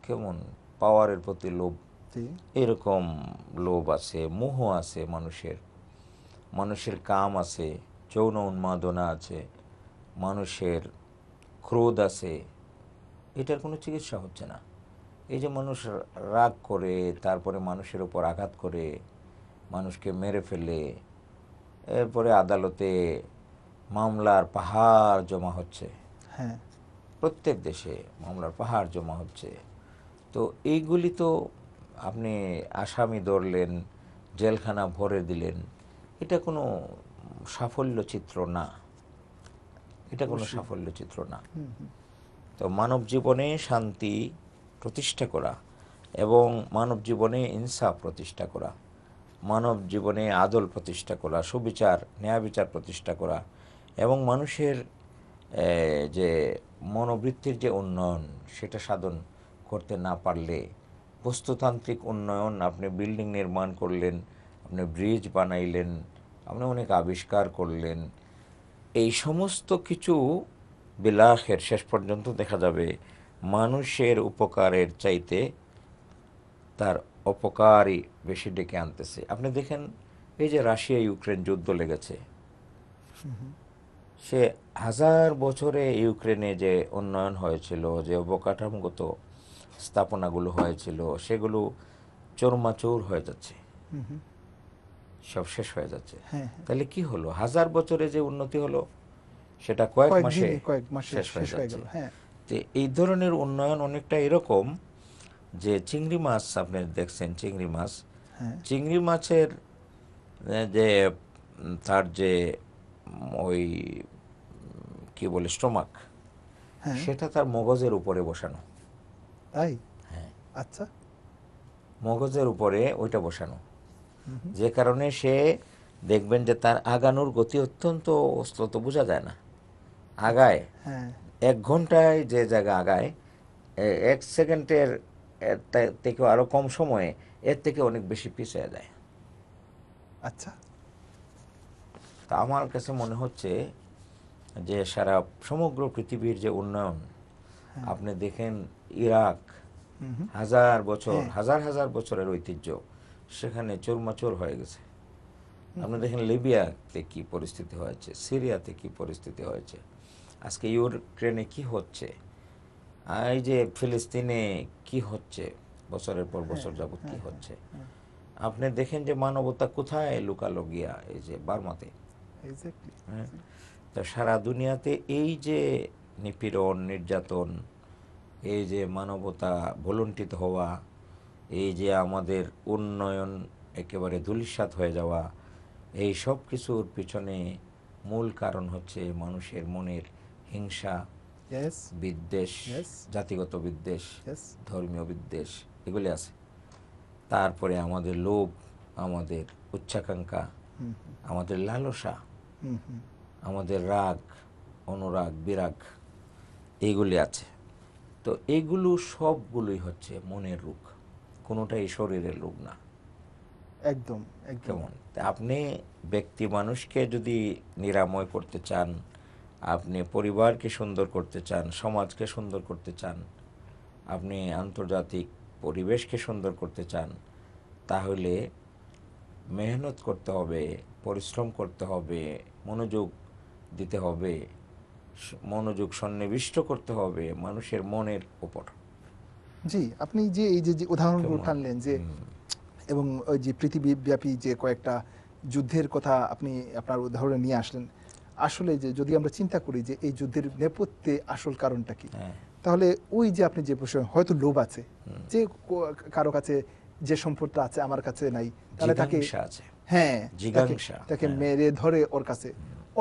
কেমন পাওয়ারের প্রতি লোভ এরকম লোভ আছে মোহ আছে মানুষের মানুষের কাম আছে যৌন উন্মাদনা আছে মানুষের ক্রোধ আছে এটার কোনো চিকিৎসা হচ্ছে না এই যে মানুষ রাগ করে তারপরে মানুষের ওপর আঘাত করে মানুষকে মেরে ফেলে এরপরে আদালতে মামলার পাহাড় জমা হচ্ছে হ্যাঁ প্রত্যেক দেশে মামলার পাহাড় জমা হচ্ছে তো এইগুলি তো আপনি আসামি ধরলেন জেলখানা ভরে দিলেন এটা কোনো সাফল্য চিত্র না এটা কোনো সাফল্য চিত্র না তো মানব জীবনে শান্তি প্রতিষ্ঠা করা এবং মানব জীবনে ইনসাফ প্রতিষ্ঠা করা মানব জীবনে আদল প্রতিষ্ঠা করা সুবিচার ন্যায় বিচার প্রতিষ্ঠা করা এবং মানুষের যে মনোবৃত্তির যে উন্নয়ন সেটা সাধন করতে না পারলে বস্তুতান্ত্রিক উন্নয়ন আপনি বিল্ডিং নির্মাণ করলেন আপনি ব্রিজ বানাইলেন আপনি অনেক আবিষ্কার করলেন এই সমস্ত কিছু বিলাসের শেষ পর্যন্ত দেখা যাবে মানুষের উপকারের চাইতে তার অপকারই বেশি ডেকে আনতেছে আপনি দেখেন এই যে রাশিয়া ইউক্রেন যুদ্ধ লেগেছে সে হাজার বছরে ইউক্রেনে যে উন্নয়ন হয়েছিল যে অবকাঠামোগত স্থাপনাগুলো হয়েছিল সেগুলো চোরমাচোর হয়ে যাচ্ছে সব শেষ হয়ে যাচ্ছে হ্যাঁ, হ্যাঁ। তাহলে কি হলো হাজার বছরে যে উন্নতি হলো সেটা কয়েক মাসে শেষ হয়ে যাচ্ছে তো হ্যাঁ। এই ধরনের উন্নয়ন অনেকটা এরকম যে চিংড়ি মাছ আপনি দেখছেন চিংড়ি মাছ চিংড়ি মাছের যে তার যে ওই কি বলে স্টোমাক হ্যাঁ। সেটা তার মগজের উপরে বসানো তাই হ্যাঁ। আচ্ছা মগজের উপরে ওইটা বসানো যে কারণে সে দেখবেন যে তার আগানোর গতি অত্যন্ত তো বোঝা যায় না আগায় হ্যাঁ। এক ঘন্টায় যে জায়গা আগায় এক সেকেন্ডের থেকে আরো কম সময়ে এর থেকে অনেক বেশি পিছিয়ে যায় আচ্ছা তা আমার কাছে মনে হচ্ছে যে সারা সমগ্র পৃথিবীর যে উন্নয়ন হ্যাঁ। আপনি দেখেন ইরাক হাজার বছর হ্যাঁ। হাজার হাজার বছরের ঐতিহ্য সেখানে চোরমাচোর হয়ে গেছে আপনি দেখেন লিবিয়াতে কি পরিস্থিতি হয়েছে সিরিয়াতে কি পরিস্থিতি হয়েছে আজকে ইউক্রেনে কি হচ্ছে এই যে ফিলিস্তিনে কি হচ্ছে বছরের পর বছর হ্যাঁ, যাবৎ কি হচ্ছে আপনি দেখেন যে মানবতা কোথায় লুকালো গিয়া এই যে বার্মাতে তা সারা দুনিয়াতে এই যে নিপীড়ন নির্যাতন এই যে মানবতা ভলুণ্ঠিত হওয়া এই যে আমাদের উন্নয়ন একেবারে ধুলিস্বাত হয়ে যাওয়া এই সব কিছুর পিছনে মূল কারণ হচ্ছে মানুষের মনের হিংসা বিদ্বেষ জাতিগত বিদ্বেষ ধর্মীয় বিদ্বেষ এগুলি আছে তারপরে আমাদের লোভ আমাদের উচ্চাকাঙ্ক্ষা আমাদের লালসা আমাদের রাগ অনুরাগ বিরাগ এইগুলি আছে তো এগুলো সবগুলোই হচ্ছে মনের রোগ কোনোটাই শরীরের রোগ না একদম কেমন আপনি ব্যক্তি মানুষকে যদি নিরাময় করতে চান আপনি পরিবারকে সুন্দর করতে চান সমাজকে সুন্দর করতে চান আপনি আন্তর্জাতিক পরিবেশকে সুন্দর করতে চান তাহলে মেহনত করতে হবে পরিশ্রম করতে হবে মনোযোগ দিতে হবে মনোযোগ সন্নিবিষ্ট করতে হবে মানুষের মনের ওপর জি আপনি যে এই যে উদাহরণগুলো টানলেন যে এবং ওই যে পৃথিবীব্যাপী যে কয়েকটা যুদ্ধের কথা আপনি আপনার উদাহরণে নিয়ে আসলেন আসলে যে যদি আমরা চিন্তা করি যে এই যুদ্ধের নেপথ্যে আসল কারণটা কি হ্যাঁ। তাহলে ওই যে আপনি যে প্রশ্ন হয়তো লোভ আছে যে কারো কাছে যে সম্পদটা আছে আমার কাছে নাই তাহলে হ্যাঁ, তাকে হ্যাঁ তাকে মেরে ধরে ওর কাছে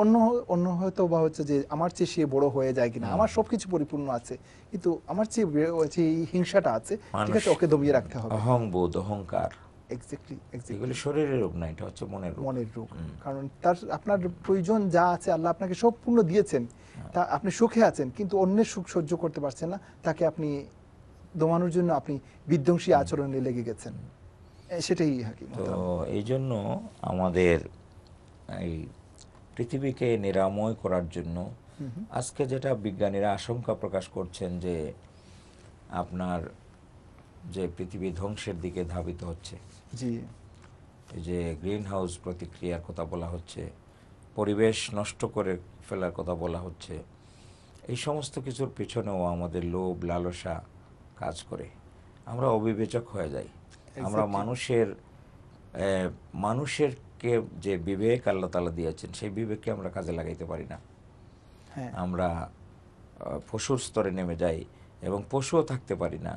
অন্য অন্য হয়তো বা হচ্ছে যে আমার চেয়ে সে বড় হয়ে যায় কিনা আমার সবকিছু পরিপূর্ণ আছে কিন্তু আমার চেয়ে যে হিংসাটা আছে ঠিক আছে ওকে দমিয়ে রাখতে হবে অহংবোধ অহংকার এক্স্যাক্টলি এক্স্যাক্টলি শরীরের রোগ না এটা হচ্ছে মনের মনের রোগ কারণ তার আপনার প্রয়োজন যা আছে আল্লাহ আপনাকে সব পূর্ণ দিয়েছেন হ্যাঁ। তা আপনি সুখে আছেন কিন্তু অন্যের সুখ সহ্য করতে পারছেন না তাকে আপনি দমানোর জন্য আপনি বিধ্বংসী আচরণে লেগে গেছেন সেটাই হাকিম তো এই জন্য আমাদের এই পৃথিবীকে নিরাময় করার জন্য আজকে যেটা বিজ্ঞানীরা আশঙ্কা প্রকাশ করছেন যে আপনার যে পৃথিবী ধ্বংসের দিকে ধাবিত হচ্ছে জি যে গ্রিন হাউস প্রতিক্রিয়ার কথা বলা হচ্ছে পরিবেশ নষ্ট করে ফেলার কথা বলা হচ্ছে এই সমস্ত কিছুর পিছনেও আমাদের লোভ লালসা কাজ করে আমরা অবিবেচক হয়ে যাই আমরা মানুষের মানুষের আমাদেরকে যে বিবেক আল্লাহ তালা দিয়েছেন সেই বিবেককে আমরা কাজে লাগাইতে পারি না হ্যাঁ। আমরা পশুর স্তরে নেমে যাই এবং পশুও থাকতে পারি না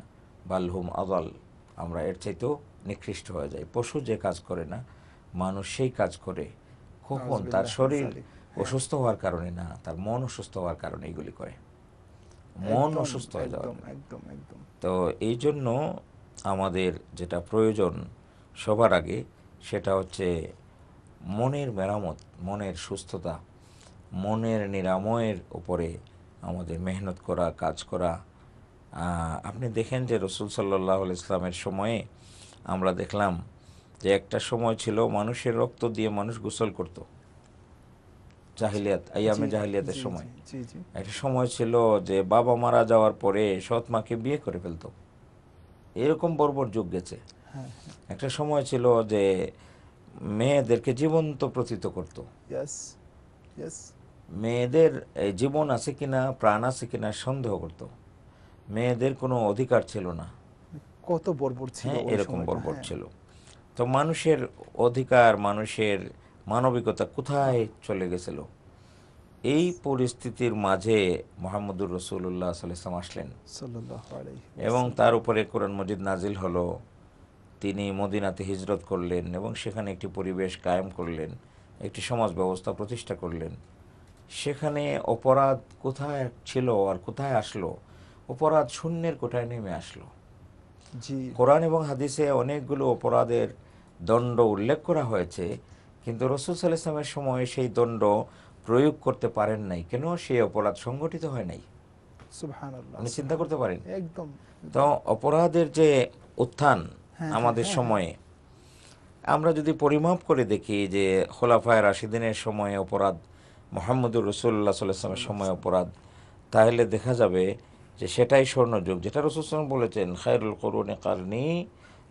বালহুম আদাল আমরা এর চাইতেও নিকৃষ্ট হয়ে যাই পশু যে কাজ করে না মানুষ সেই কাজ করে কখন তার শরীর হ্যাঁ। অসুস্থ হওয়ার কারণে না তার মন অসুস্থ হওয়ার কারণে এইগুলি করে মন অসুস্থ হয়ে যাওয়া একদম একদম তো এই জন্য আমাদের যেটা প্রয়োজন সবার আগে সেটা হচ্ছে মনের মেরামত মনের সুস্থতা মনের নিরাময়ের উপরে আমাদের মেহনত করা কাজ করা আপনি দেখেন যে রসুল সাল্লাহ ইসলামের সময়ে আমরা দেখলাম যে একটা সময় ছিল মানুষের রক্ত দিয়ে মানুষ গোসল করত জাহিলিয়াত আইয়ামে জাহিলিয়াতের সময় একটা সময় ছিল যে বাবা মারা যাওয়ার পরে সৎ মাকে বিয়ে করে ফেলত এরকম বর্বর যুগ গেছে হ্যাঁ, হ্যাঁ। একটা সময় ছিল যে মেয়েদেরকে জীবন্ত প্রতীত করত মেয়েদের জীবন আছে কিনা প্রাণ আছে কিনা সন্দেহ করত মেয়েদের কোনো অধিকার ছিল না কত বর্বর ছিল হ্যাঁ, এরকম বর্বর হ্যাঁ। ছিল তো মানুষের অধিকার মানুষের মানবিকতা কোথায় চলে গেছিল এই পরিস্থিতির মাঝে মোহাম্মদুর রসুল্লাহ সাল্লাম আসলেন এবং তার উপরে কোরআন মজিদ নাজিল হলো তিনি মদিনাতে হিজরত করলেন এবং সেখানে একটি পরিবেশ কায়েম করলেন একটি সমাজ ব্যবস্থা প্রতিষ্ঠা করলেন সেখানে অপরাধ কোথায় ছিল আর কোথায় আসলো অপরাধ শূন্যের কোঠায় নেমে আসলো জি কোরআন এবং হাদিসে অনেকগুলো অপরাধের দণ্ড উল্লেখ করা হয়েছে কিন্তু রসুল সাল্লাহ ইসলামের সময়ে সেই দণ্ড প্রয়োগ করতে পারেন নাই কেন সেই অপরাধ সংগঠিত হয় নাই আপনি চিন্তা করতে পারেন একদম তো অপরাধের যে উত্থান হ্যাঁ, আমাদের হ্যাঁ। সময়ে আমরা যদি পরিমাপ করে দেখি যে খোলাফায় রাশিদিনের সময়ে অপরাধ মোহাম্মদুর রসুল্লাহ সাল্লামের সময় অপরাধ তাহলে দেখা যাবে যে সেটাই স্বর্ণযুগ যেটা রসুলাম বলেছেন খায়রুল করুন কারণী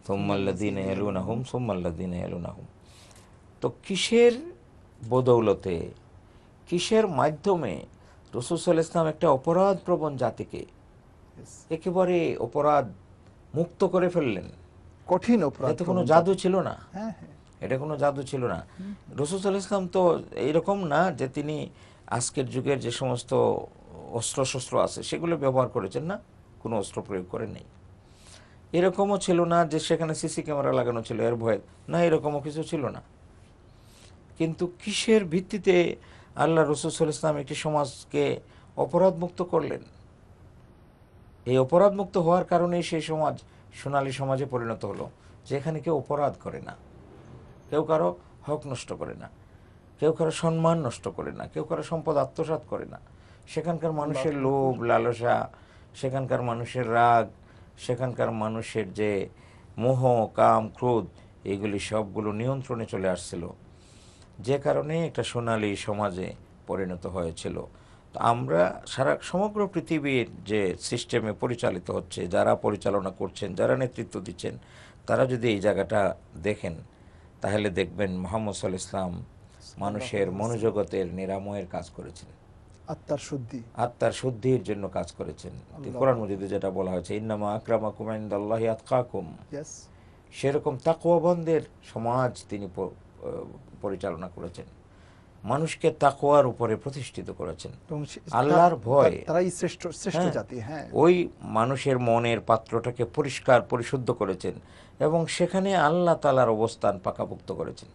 সোম্মাল্লাদিন এলুন আহম সোম্মাল্লাদিন এলুন আহম তো কিসের বদৌলতে কিসের মাধ্যমে রসুল ইসলাম একটা অপরাধ প্রবণ জাতিকে একেবারে অপরাধ মুক্ত করে ফেললেন কঠিন অপরাধ কোনো জাদু ছিল না হ্যাঁ, হ্যাঁ এটা কোনো জাদু ছিল না রসুল ইসলাম তো এইরকম না যে তিনি আজকের যুগের যে সমস্ত অস্ত্র শস্ত্র আছে সেগুলো ব্যবহার করেছেন না কোনো অস্ত্র প্রয়োগ করে নেই এরকমও ছিল না যে সেখানে সিসি ক্যামেরা লাগানো ছিল এর ভয়ে না এরকমও কিছু ছিল না কিন্তু কিসের ভিত্তিতে আল্লাহ রসুল ইসলাম একটি সমাজকে অপরাধমুক্ত করলেন এই অপরাধমুক্ত হওয়ার কারণেই সেই সমাজ সোনালী সমাজে পরিণত হলো যেখানে কেউ অপরাধ করে না কেউ কারো হক নষ্ট করে না কেউ কারো সম্মান নষ্ট করে না কেউ কারো সম্পদ আত্মসাত করে না সেখানকার মানুষের লোভ লালসা সেখানকার মানুষের রাগ সেখানকার মানুষের যে মোহ কাম ক্রোধ এগুলি সবগুলো নিয়ন্ত্রণে চলে আসছিল যে কারণে একটা সোনালী সমাজে পরিণত হয়েছিল আমরা সারা সমগ্র পৃথিবীর যে সিস্টেমে পরিচালিত হচ্ছে যারা পরিচালনা করছেন যারা নেতৃত্ব দিচ্ছেন তারা যদি এই জায়গাটা দেখেন তাহলে দেখবেন মোহাম্মদ সাল ইসলাম মানুষের মনোজগতের নিরাময়ের কাজ করেছেন আত্মার শুদ্ধি আত্মার শুদ্ধির জন্য কাজ করেছেন কোরআন মজিদে যেটা বলা হয়েছে ইন্নামা আকরামা কুমাইন্দাল্লাহ আতকাকুম সেরকম তাকুয়াবন্দের সমাজ তিনি পরিচালনা করেছেন মানুষকে তাকোয়ার উপরে প্রতিষ্ঠিত করেছেন আল্লাহর ভয় তারাই শ্রেষ্ঠ শ্রেষ্ঠ হ্যাঁ। জাতি হ্যাঁ ওই মানুষের মনের পাত্রটাকে পরিষ্কার পরিশুদ্ধ করেছেন এবং সেখানে আল্লাহ তালার অবস্থান পাকাপুক্ত করেছেন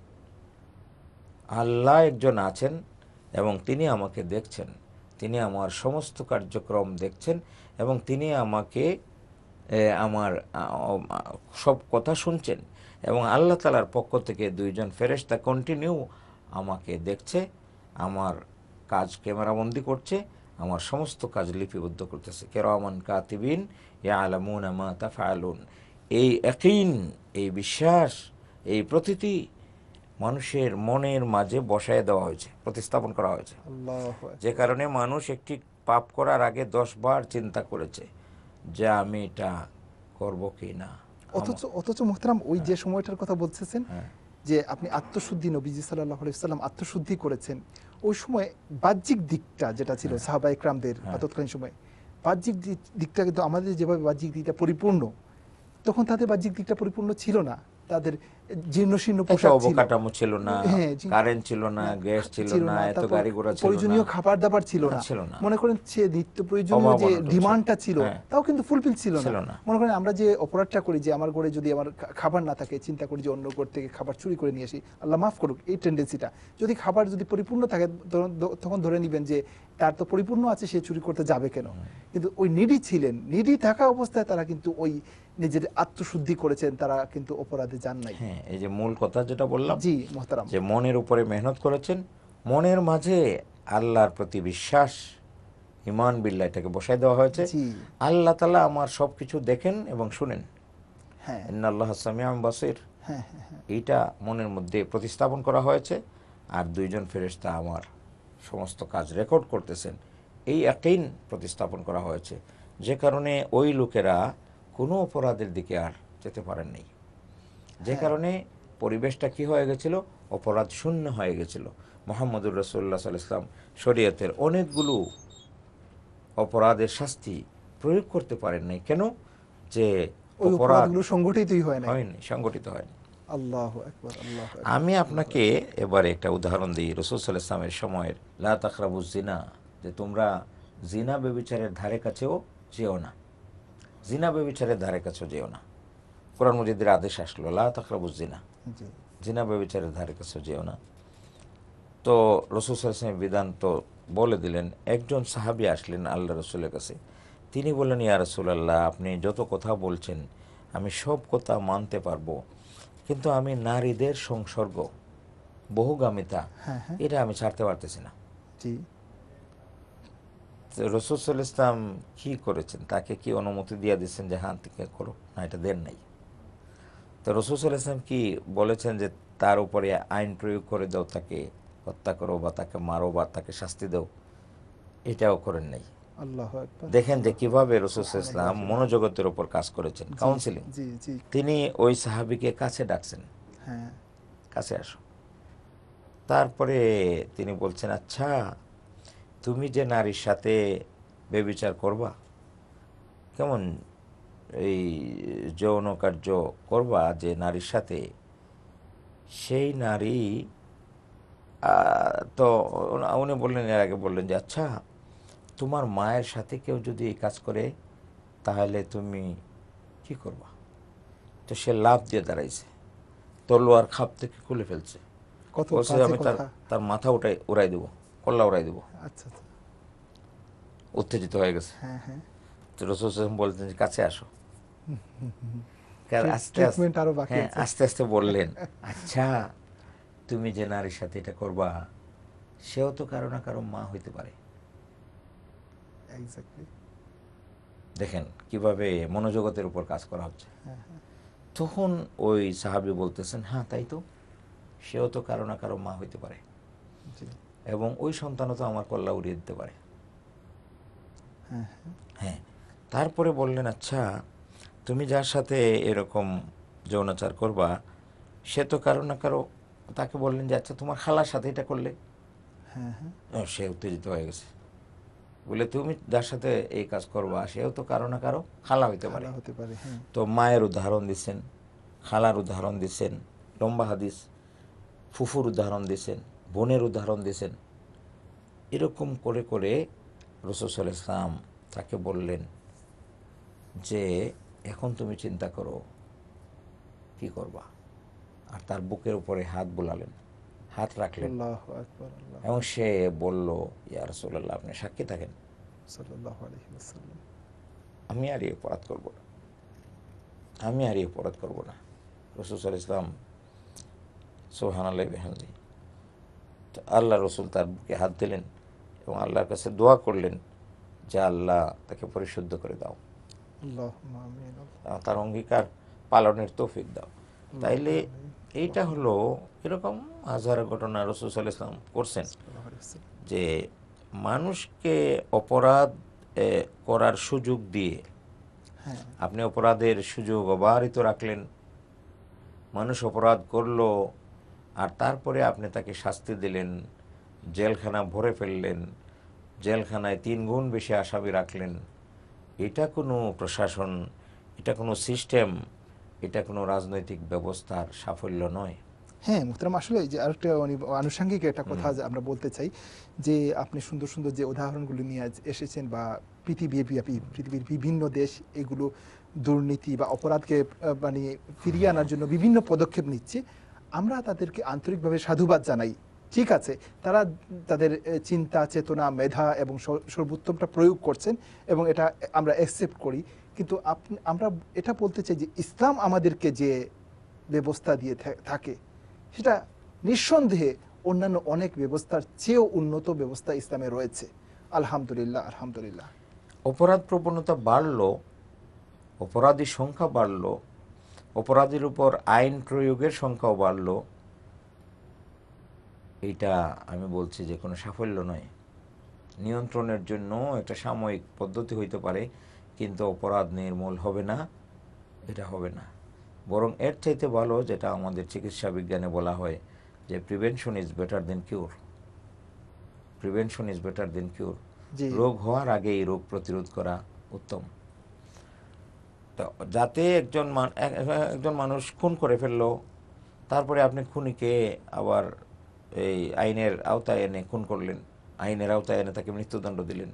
আল্লাহ একজন আছেন এবং তিনি আমাকে দেখছেন তিনি আমার সমস্ত কার্যক্রম দেখছেন এবং তিনি আমাকে আমার সব কথা শুনছেন এবং আল্লাহ তালার পক্ষ থেকে দুইজন ফেরেস্তা কন্টিনিউ আমাকে দেখছে আমার কাজ ক্যামেরাবন্দি করছে আমার সমস্ত কাজ লিপিবদ্ধ করতেছে কেরামান কাতিবিন আলমুন আলামুন আমা এই একইন এই বিশ্বাস এই প্রতিটি মানুষের মনের মাঝে বসায় দেওয়া হয়েছে প্রতিস্থাপন করা হয়েছে যে কারণে মানুষ একটি পাপ করার আগে দশ বার চিন্তা করেছে যে আমি এটা করব কি না অথচ অথচ মোহতারাম ওই যে হ্যাঁ। সময়টার কথা বলতেছেন হ্যাঁ। যে আপনি আত্মশুদ্ধি নবীজি সাল্লাহ সাল্লাম আত্মশুদ্ধি করেছেন ওই সময় বাহ্যিক দিকটা যেটা ছিল হ্যাঁ। সাহাবা ইকরামদের হ্যাঁ। তৎকালীন সময় বাহ্যিক দিকটা কিন্তু আমাদের যেভাবে বাহ্যিক দিকটা পরিপূর্ণ তখন তাদের বাহ্যিক দিকটা পরিপূর্ণ ছিল না তাদের জীর্ণশীর্ণ পোশাক অবকাঠামো ছিল না কারেন্ট হ্যাঁ, ছিল না গ্যাস ছিল না এত গাড়ি ঘোড়া ছিল না প্রয়োজনীয় খাবার দাবার ছিল না মনে করেন সে নিত্য প্রয়োজনীয় যে ডিমান্ডটা ছিল হ্যাঁ। তাও কিন্তু ফুলফিল ছিল না মনে করেন আমরা যে অপরাধটা করি যে আমার ঘরে যদি আমার খাবার না থাকে চিন্তা করি যে অন্য ঘর থেকে খাবার চুরি করে নিয়ে আসি আল্লাহ মাফ করুক এই টেন্ডেন্সিটা যদি খাবার যদি পরিপূর্ণ থাকে তখন ধরে নিবেন যে তার তো পরিপূর্ণ আছে সে চুরি করতে যাবে কেন কিন্তু ওই নিডি ছিলেন নিডি থাকা অবস্থায় তারা কিন্তু ওই নিজের আত্মশুদ্ধি করেছেন তারা কিন্তু অপরাধে যান নাই হ্যাঁ। এই যে মূল কথা যেটা বললাম জি মোহতারাম যে মনের উপরে মেহনত করেছেন মনের মাঝে আল্লাহর প্রতি বিশ্বাস ইমান বিল্লা এটাকে বসাই দেওয়া হয়েছে আল্লাহ তালা আমার সব কিছু দেখেন এবং শুনেন হ্যাঁ আল্লাহ সামিয়াম বাসির এইটা মনের মধ্যে প্রতিস্থাপন করা হয়েছে আর দুইজন ফেরেস্তা আমার সমস্ত কাজ রেকর্ড করতেছেন এই একই প্রতিস্থাপন করা হয়েছে যে কারণে ওই লোকেরা কোনো অপরাধের দিকে আর যেতে পারেন নেই যে হ্যাঁ। কারণে পরিবেশটা কি হয়ে গেছিল অপরাধ শূন্য হয়ে গেছিল মোহাম্মদুর রসুল্লাহ ইসলাম শরীয়তের অনেকগুলো অপরাধের শাস্তি প্রয়োগ করতে পারেন নাই কেন যে সংগঠিত হয়নি আমি আপনাকে এবারে একটা উদাহরণ দিই রসুল ইসলামের সময়ের লা তাকরাবুজ জিনা যে তোমরা জিনা বেবিচারের ধারে কাছেও যেও না জিনা বেবিচারের ধারে কাছেও যেও না কোরআন মজিদের আদেশ আসলো লা তাকরাবু জিনা জিনা ব্যবচারের ধারে কাছে যেও না তো রসুল সাল্লামের বিধান তো বলে দিলেন একজন সাহাবি আসলেন আল্লাহ রসুলের কাছে তিনি বললেন ইয়া আল্লাহ আপনি যত কথা বলছেন আমি সব কথা মানতে পারবো কিন্তু আমি নারীদের সংসর্গ বহুগামিতা হ্যাঁ, হ্যাঁ। এটা আমি ছাড়তে পারতেছি না রসুল ইসলাম কি করেছেন তাকে কি অনুমতি দিয়ে দিচ্ছেন যে হ্যাঁ করো না এটা দেন নাই তো রসুল ইসলাম কি বলেছেন যে তার উপরে আইন প্রয়োগ করে দাও তাকে হত্যা করো বা তাকে মারো বা তাকে শাস্তি দাও এটাও করেন নাই দেখেন যে কিভাবে রসুল ইসলাম মনোজগতের উপর কাজ করেছেন কাউন্সিলিং তিনি ওই সাহাবিকে কাছে ডাকছেন হ্যাঁ। কাছে আসো তারপরে তিনি বলছেন আচ্ছা তুমি যে নারীর সাথে বেবিচার করবা কেমন এই যৌন কার্য করবা যে নারীর সাথে সেই নারী তো উনি বললেন এর আগে বললেন যে আচ্ছা তোমার মায়ের সাথে কেউ যদি এই কাজ করে তাহলে তুমি কি করবা তো সে লাভ দিয়ে দাঁড়াইছে তলোয়ার খাপ থেকে খুলে ফেলছে কত আমি তার তার মাথা উঠাই উড়াই দেবো কল্লা উড়াই দেবো আচ্ছা, আচ্ছা। উত্তেজিত হয়ে গেছে হ্যাঁ হ্যাঁ তো রসুল বলতেন যে কাছে আসো হ্যাঁ, আস্তে আস্তে বললেন আচ্ছা তুমি যে নারীর সাথে এটা করবা সেও তো কারো না কারো মা হইতে পারে দেখেন কিভাবে মনোজগতের উপর কাজ করা হচ্ছে হ্যাঁ, হ্যাঁ। তখন ওই সাহাবি বলতেছেন হ্যাঁ তাই তো সেও তো কারো না কারো মা হইতে পারে এবং ওই সন্তানও তো আমার কল্লা উড়িয়ে দিতে পারে হ্যাঁ তারপরে বললেন আচ্ছা তুমি যার সাথে এরকম যৌনাচার করবা সে তো কারো না কারো তাকে বললেন যে আচ্ছা তোমার খালার সাথে এটা করলে হ্যাঁ হ্যাঁ সে উত্তেজিত হয়ে গেছে বলে তুমি যার সাথে এই কাজ করবা সেও তো কারো না কারো খালা হইতে পারে হতে পারে হ্যাঁ। তো মায়ের উদাহরণ দিচ্ছেন খালার উদাহরণ দিচ্ছেন লম্বা হাদিস ফুফুর উদাহরণ দিচ্ছেন বোনের উদাহরণ দিচ্ছেন এরকম করে করে রসুসল ইসলাম তাকে বললেন যে এখন তুমি চিন্তা করো কি করবা আর তার বুকের উপরে হাত বোলালেন হাত রাখলেন এবং সে বলল ইয়া সোল্লাহ আপনি সাক্ষী থাকেন আমি আর এ অপরাধ করব না আমি আর এ অপরাধ করব না রসুল ইসলাম সোহান আল্লাহ তো আল্লাহ রসুল তার বুকে হাত দিলেন এবং আল্লাহর কাছে দোয়া করলেন যে আল্লাহ তাকে পরিশুদ্ধ করে দাও তার অঙ্গীকার পালনের তৌফিক দাও তাইলে এইটা হলো এরকম হাজার ঘটনা রসুল ইসলাম করছেন যে মানুষকে অপরাধ করার সুযোগ দিয়ে হ্যাঁ। আপনি অপরাধের সুযোগ অবাহিত রাখলেন মানুষ অপরাধ করলো আর তারপরে আপনি তাকে শাস্তি দিলেন জেলখানা ভরে ফেললেন জেলখানায় তিন গুণ বেশি আসামি রাখলেন এটা কোনো প্রশাসন এটা কোনো সিস্টেম এটা কোনো রাজনৈতিক ব্যবস্থার সাফল্য নয় হ্যাঁ মোহতারাম আসলে যে আরেকটা আনুষঙ্গিক একটা কথা আমরা বলতে চাই যে আপনি সুন্দর সুন্দর যে উদাহরণগুলো নিয়ে এসেছেন বা পৃথিবীর ব্যাপী পৃথিবীর বিভিন্ন দেশ এগুলো দুর্নীতি বা অপরাধকে মানে ফিরিয়ে আনার জন্য বিভিন্ন পদক্ষেপ নিচ্ছে আমরা তাদেরকে আন্তরিকভাবে সাধুবাদ জানাই ঠিক আছে তারা তাদের চিন্তা চেতনা মেধা এবং সর্বোত্তমটা প্রয়োগ করছেন এবং এটা আমরা অ্যাকসেপ্ট করি কিন্তু আপনি আমরা এটা বলতে চাই যে ইসলাম আমাদেরকে যে ব্যবস্থা দিয়ে থাকে সেটা নিঃসন্দেহে অন্যান্য অনেক ব্যবস্থার চেয়েও উন্নত ব্যবস্থা ইসলামে রয়েছে আলহামদুলিল্লাহ আলহামদুলিল্লাহ অপরাধ প্রবণতা বাড়ল অপরাধীর সংখ্যা বাড়ল অপরাধীর উপর আইন প্রয়োগের সংখ্যাও বাড়লো এটা আমি বলছি যে কোনো সাফল্য নয় নিয়ন্ত্রণের জন্য একটা সাময়িক পদ্ধতি হইতে পারে কিন্তু অপরাধ নির্মূল হবে না এটা হবে না বরং এর চাইতে ভালো যেটা আমাদের চিকিৎসা বিজ্ঞানে বলা হয় যে prevention is better than cure prevention is better than cure রোগ হওয়ার আগে এই রোগ প্রতিরোধ করা উত্তম তো যাতে একজন একজন মানুষ খুন করে ফেললো তারপরে আপনি খুনিকে আবার এই আইনের আওতায় এনে খুন করলেন আইনের আওতায় এনে তাকে মৃত্যুদণ্ড দিলেন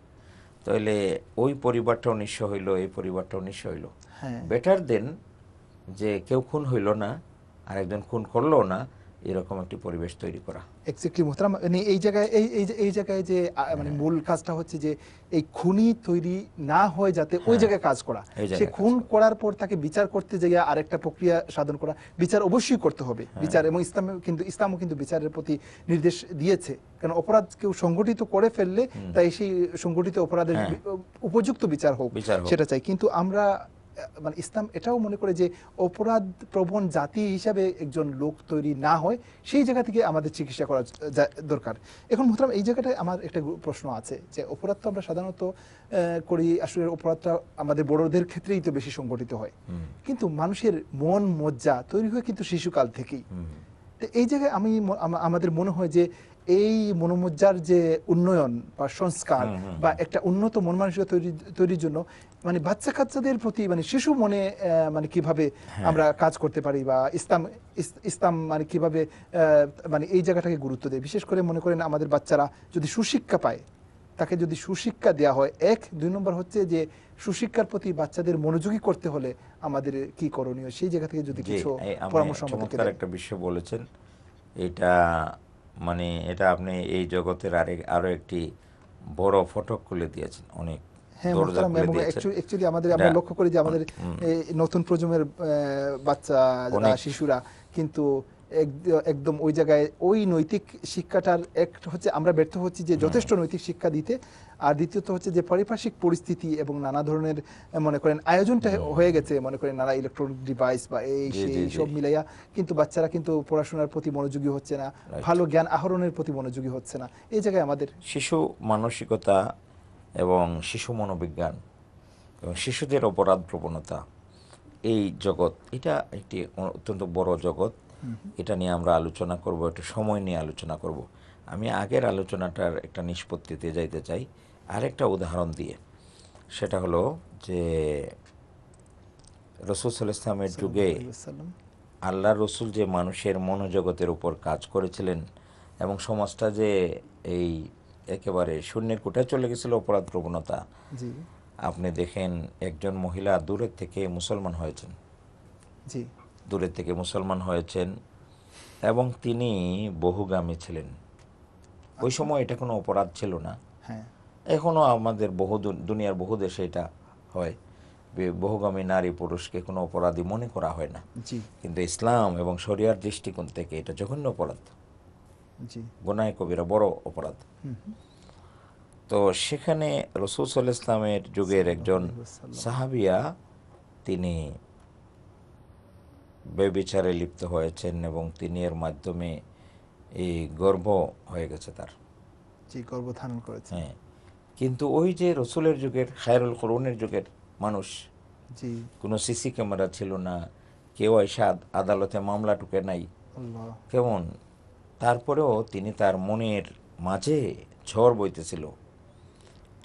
তাহলে ওই পরিবারটাও নিঃস্ব হইল এই পরিবারটাও নিঃস্ব হইল বেটার দেন যে কেউ খুন হইল না আরেকজন খুন করলো না এরকম একটি পরিবেশ তৈরি করা এক্স্যাক্টলি মোহতারাম মানে এই জায়গায় এই এই এই জায়গায় যে হ্যাঁ। মানে মূল কাজটা হচ্ছে যে এই খুনি তৈরি না হয় যাতে ওই হ্যাঁ। জায়গায় কাজ করা সে খুন করার পর তাকে বিচার করতে যাইয়া আরেকটা প্রক্রিয়া সাধন করা বিচার অবশ্যই করতে হবে হ্যাঁ। বিচার এবং ইসলাম কিন্তু ইসলামও কিন্তু বিচারের প্রতি নির্দেশ দিয়েছে কারণ অপরাধ কেউ সংগঠিত করে ফেললে তাই সেই সংগঠিত অপরাধের উপযুক্ত বিচার হোক সেটা চাই কিন্তু আমরা মানে ইসলাম এটাও মনে করে যে অপরাধ প্রবণ জাতি হিসাবে একজন লোক তৈরি না হয় সেই জায়গা থেকে আমাদের চিকিৎসা করা দরকার এখন মোহতারাম এই জায়গাটায় আমার একটা প্রশ্ন আছে যে অপরাধ তো আমরা সাধারণত করি আসলে অপরাধটা আমাদের বড়দের ক্ষেত্রেই তো বেশি সংগঠিত হয় কিন্তু মানুষের মন মজ্জা তৈরি হয় কিন্তু শিশুকাল থেকেই তো এই জায়গায় আমি আমাদের মনে হয় যে এই মনোমজ্জার যে উন্নয়ন বা সংস্কার বা একটা উন্নত মন মানসিকতা তৈরির জন্য মানে বাচ্চা কাচ্চাদের প্রতি মানে শিশু মনে মানে কিভাবে হ্যাঁ। আমরা কাজ করতে পারি বা ইসলাম ইসলাম মানে কিভাবে মানে এই জায়গাটাকে গুরুত্ব দেয় বিশেষ করে মনে করেন আমাদের বাচ্চারা যদি সুশিক্ষা পায় তাকে যদি সুশিক্ষা দেওয়া হয় এক দুই নম্বর হচ্ছে যে সুশিক্ষার প্রতি বাচ্চাদের মনোযোগী করতে হলে আমাদের কি করণীয় সেই জায়গা থেকে যদি কিছু পরামর্শ চমৎকার একটা বিষয় বলেছেন এটা মানে এটা আপনি এই জগতের আরেক আরও একটি বড় ফটক খুলে দিয়েছেন অনেক হ্যাঁ, হ্যাঁ। নতুন প্রজন্মের বাচ্চা শিশুরা কিন্তু একদম ওই জায়গায় ওই নৈতিক শিক্ষাটার এক হচ্ছে আমরা ব্যর্থ হচ্ছি যে যথেষ্ট নৈতিক শিক্ষা দিতে আর দ্বিতীয়ত হচ্ছে যে পারিপার্শ্বিক পরিস্থিতি এবং নানা ধরনের মনে করেন আয়োজনটা হয়ে গেছে মনে করেন নানা ইলেকট্রনিক ডিভাইস বা এই সেই সব মিলাইয়া কিন্তু বাচ্চারা কিন্তু পড়াশোনার প্রতি মনোযোগী হচ্ছে না ভালো জ্ঞান আহরণের প্রতি মনোযোগী হচ্ছে না এই জায়গায় আমাদের শিশু মানসিকতা এবং শিশু মনোবিজ্ঞান এবং শিশুদের অপরাধ প্রবণতা এই জগৎ এটা একটি অত্যন্ত বড় জগৎ এটা নিয়ে আমরা আলোচনা করব একটু সময় নিয়ে আলোচনা করব আমি আগের আলোচনাটার একটা নিষ্পত্তিতে যাইতে চাই আরেকটা উদাহরণ দিয়ে সেটা হলো যে রসুল ইসলামের যুগে আল্লাহ রসুল যে মানুষের মনোজগতের উপর কাজ করেছিলেন এবং সমাজটা যে এই একেবারে শূন্যের কুটে চলে গেছিল অপরাধ প্রবণতা আপনি দেখেন একজন মহিলা দূরের থেকে মুসলমান হয়েছেন জি দূরের থেকে মুসলমান হয়েছেন এবং তিনি বহুগামী ছিলেন ওই আচ্ছা। সময় এটা কোনো অপরাধ ছিল না হ্যাঁ। এখনও আমাদের বহু দুনিয়ার বহু দেশে এটা হয় বহুগামী নারী পুরুষকে কোনো অপরাধী মনে করা হয় না কিন্তু ইসলাম এবং শরিয়ার দৃষ্টিকোণ থেকে এটা জঘন্য অপরাধ গোনায় কবিরা বড় অপরাধ তো সেখানে রসুল ইসলামের যুগের একজন সাহাবিয়া তিনি বেবিচারে লিপ্ত হয়েছেন এবং তিনি এর মাধ্যমে এই গর্ব হয়ে গেছে তার গর্ব ধারণ করেছে হ্যাঁ কিন্তু ওই যে রসুলের যুগের খায়রুল করুনের যুগের মানুষ কোনো সিসি ক্যামেরা ছিল না কেউ এসা আদালতে মামলা টুকে নাই কেমন তারপরেও তিনি তার মনের মাঝে ঝড় বইতেছিল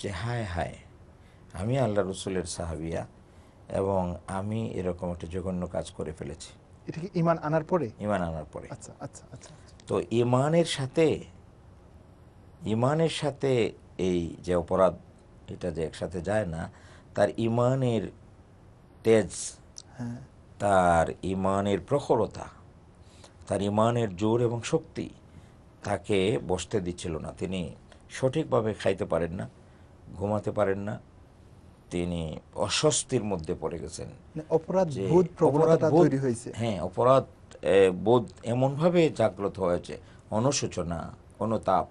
যে হায় হায় আমি আল্লাহ রসুলের সাহাবিয়া এবং আমি এরকম একটা জঘন্য কাজ করে ফেলেছি এটা কি ইমান আনার পরে ইমান আনার পরে আচ্ছা আচ্ছা আচ্ছা, আচ্ছা। তো ইমানের সাথে ইমানের সাথে এই যে অপরাধ এটা যে একসাথে যায় না তার ইমানের তেজ হ্যাঁ। তার ইমানের প্রখরতা তার ইমানের জোর এবং শক্তি তাকে বসতে দিচ্ছিল না তিনি সঠিকভাবে খাইতে পারেন না ঘুমাতে পারেন না তিনি অস্বস্তির মধ্যে পড়ে গেছেন মানে হ্যাঁ অপরাধ বোধ এমনভাবে জাগ্রত হয়েছে অনুশোচনা অনুতাপ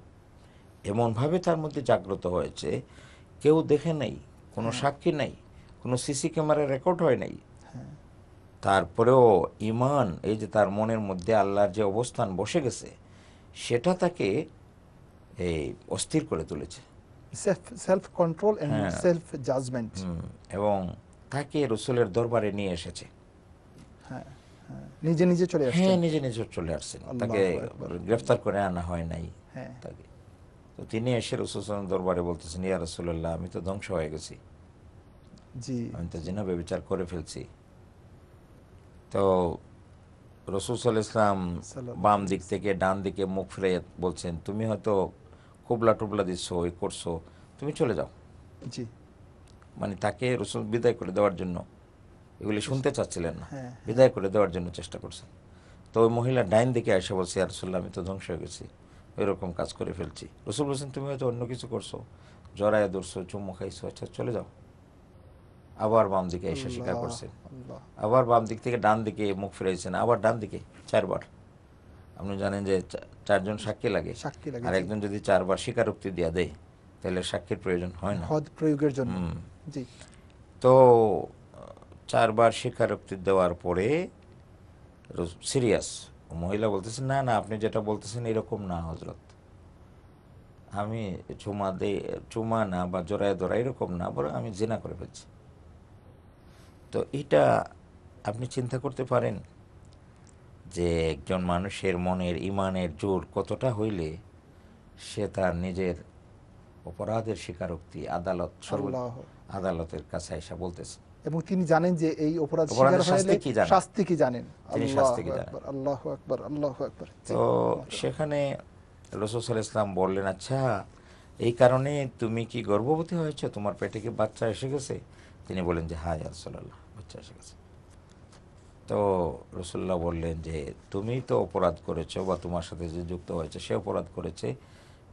এমনভাবে তার মধ্যে জাগ্রত হয়েছে কেউ দেখে নাই কোনো হ্যাঁ। সাক্ষী নাই কোনো সিসি ক্যামেরা রেকর্ড হয় নাই হ্যাঁ। তারপরেও ইমান এই যে তার মনের মধ্যে আল্লাহর যে অবস্থান বসে গেছে সেটা তাকে এই অস্থির করে তুলেছে সেলফ কন্ট্রোল সেলফ জাজমেন্ট এবং তাকে রসুলের দরবারে নিয়ে এসেছে হ্যাঁ, হ্যাঁ, নিজে নিজে চলে আসছে হ্যাঁ নিজে নিজে চলে আসছেন তাকে গ্রেফতার করে আনা হয় নাই হ্যাঁ। তাকে তো তিনি এসে রসুলের দরবারে বলতেছেন ইয়া রসুল্লাহ আমি তো ধ্বংস হয়ে গেছি জি আমি তো জেনাবে বিচার করে ফেলছি তো রসুল ইসলাম বাম দিক থেকে ডান দিকে মুখ ফিরে বলছেন তুমি হয়তো কুবলা টুবলা দিচ্ছ ওই করছো তুমি চলে যাও জি মানে তাকে রসুল বিদায় করে দেওয়ার জন্য এগুলি শুনতে চাচ্ছিলেন না হ্যাঁ, হ্যাঁ। বিদায় করে দেওয়ার জন্য চেষ্টা করছেন তো ওই মহিলা ডাইন দিকে এসে বলছে আর রসুল্লাহ আমি তো ধ্বংস হয়ে গেছি এরকম কাজ করে ফেলছি রসুল বলছেন তুমি হয়তো অন্য কিছু করছো জরায় ধরছো চুম্মু খাইছো আচ্ছা চলে যাও আবার বাম দিকে এসে স্বীকার করছেন আবার বাম দিক থেকে ডান দিকে মুখ ফিরেছেন আবার ডান দিকে চারবার আপনি জানেন যে চারজন সাক্ষী লাগে আর একজন যদি চারবার স্বীকারোক্তি দিয়া দেয় তাহলে সাক্ষীর প্রয়োজন হয় না হদ প্রয়োগের জন্য তো চারবার স্বীকারোক্তি দেওয়ার পরে সিরিয়াস মহিলা বলতেছেন না না আপনি যেটা বলতেছেন এরকম না হজরত আমি চুমা দে চুমা না বা জোড়ায় দোড়া এরকম না বলে আমি জেনা করে ফেলছি তো এটা আপনি চিন্তা করতে পারেন যে একজন মানুষের মনের ইমানের জোর কতটা হইলে সে তার নিজের অপরাধের স্বীকারোক্তি আদালত আদালতের কাছে এসে বলতেছে এবং তিনি জানেন যে এই অপরাধ কি জানেন তিনি তো সেখানে ইসলাম বললেন আচ্ছা এই কারণে তুমি কি গর্ভবতী হয়েছে তোমার পেটে কি বাচ্চা এসে গেছে তিনি বলেন যে হ্যাঁ ইয়ারসোল্লাহ কাছে এসে গেছে তো রসুল্লাহ বললেন যে তুমি তো অপরাধ করেছো বা তোমার সাথে যে যুক্ত হয়েছে সে অপরাধ করেছে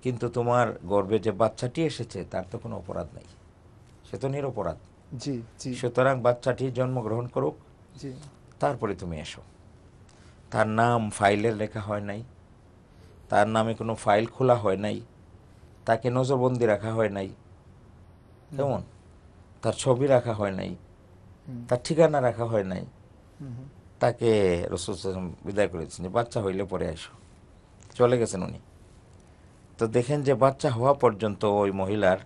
কিন্তু তোমার গর্বে যে বাচ্চাটি এসেছে তার তো কোনো অপরাধ নাই সে তো নিরপরাধ জি জি সুতরাং বাচ্চাটি জন্মগ্রহণ করুক জি তারপরে তুমি এসো তার নাম ফাইলে লেখা হয় নাই তার নামে কোনো ফাইল খোলা হয় নাই তাকে নজরবন্দি রাখা হয় নাই কেমন তার ছবি রাখা হয় নাই তার ঠিকানা রাখা হয় নাই তাকে রসুল বিদায় করেছেন বাচ্চা হইলে পরে আসো চলে গেছেন উনি তো দেখেন যে বাচ্চা হওয়া পর্যন্ত ওই মহিলার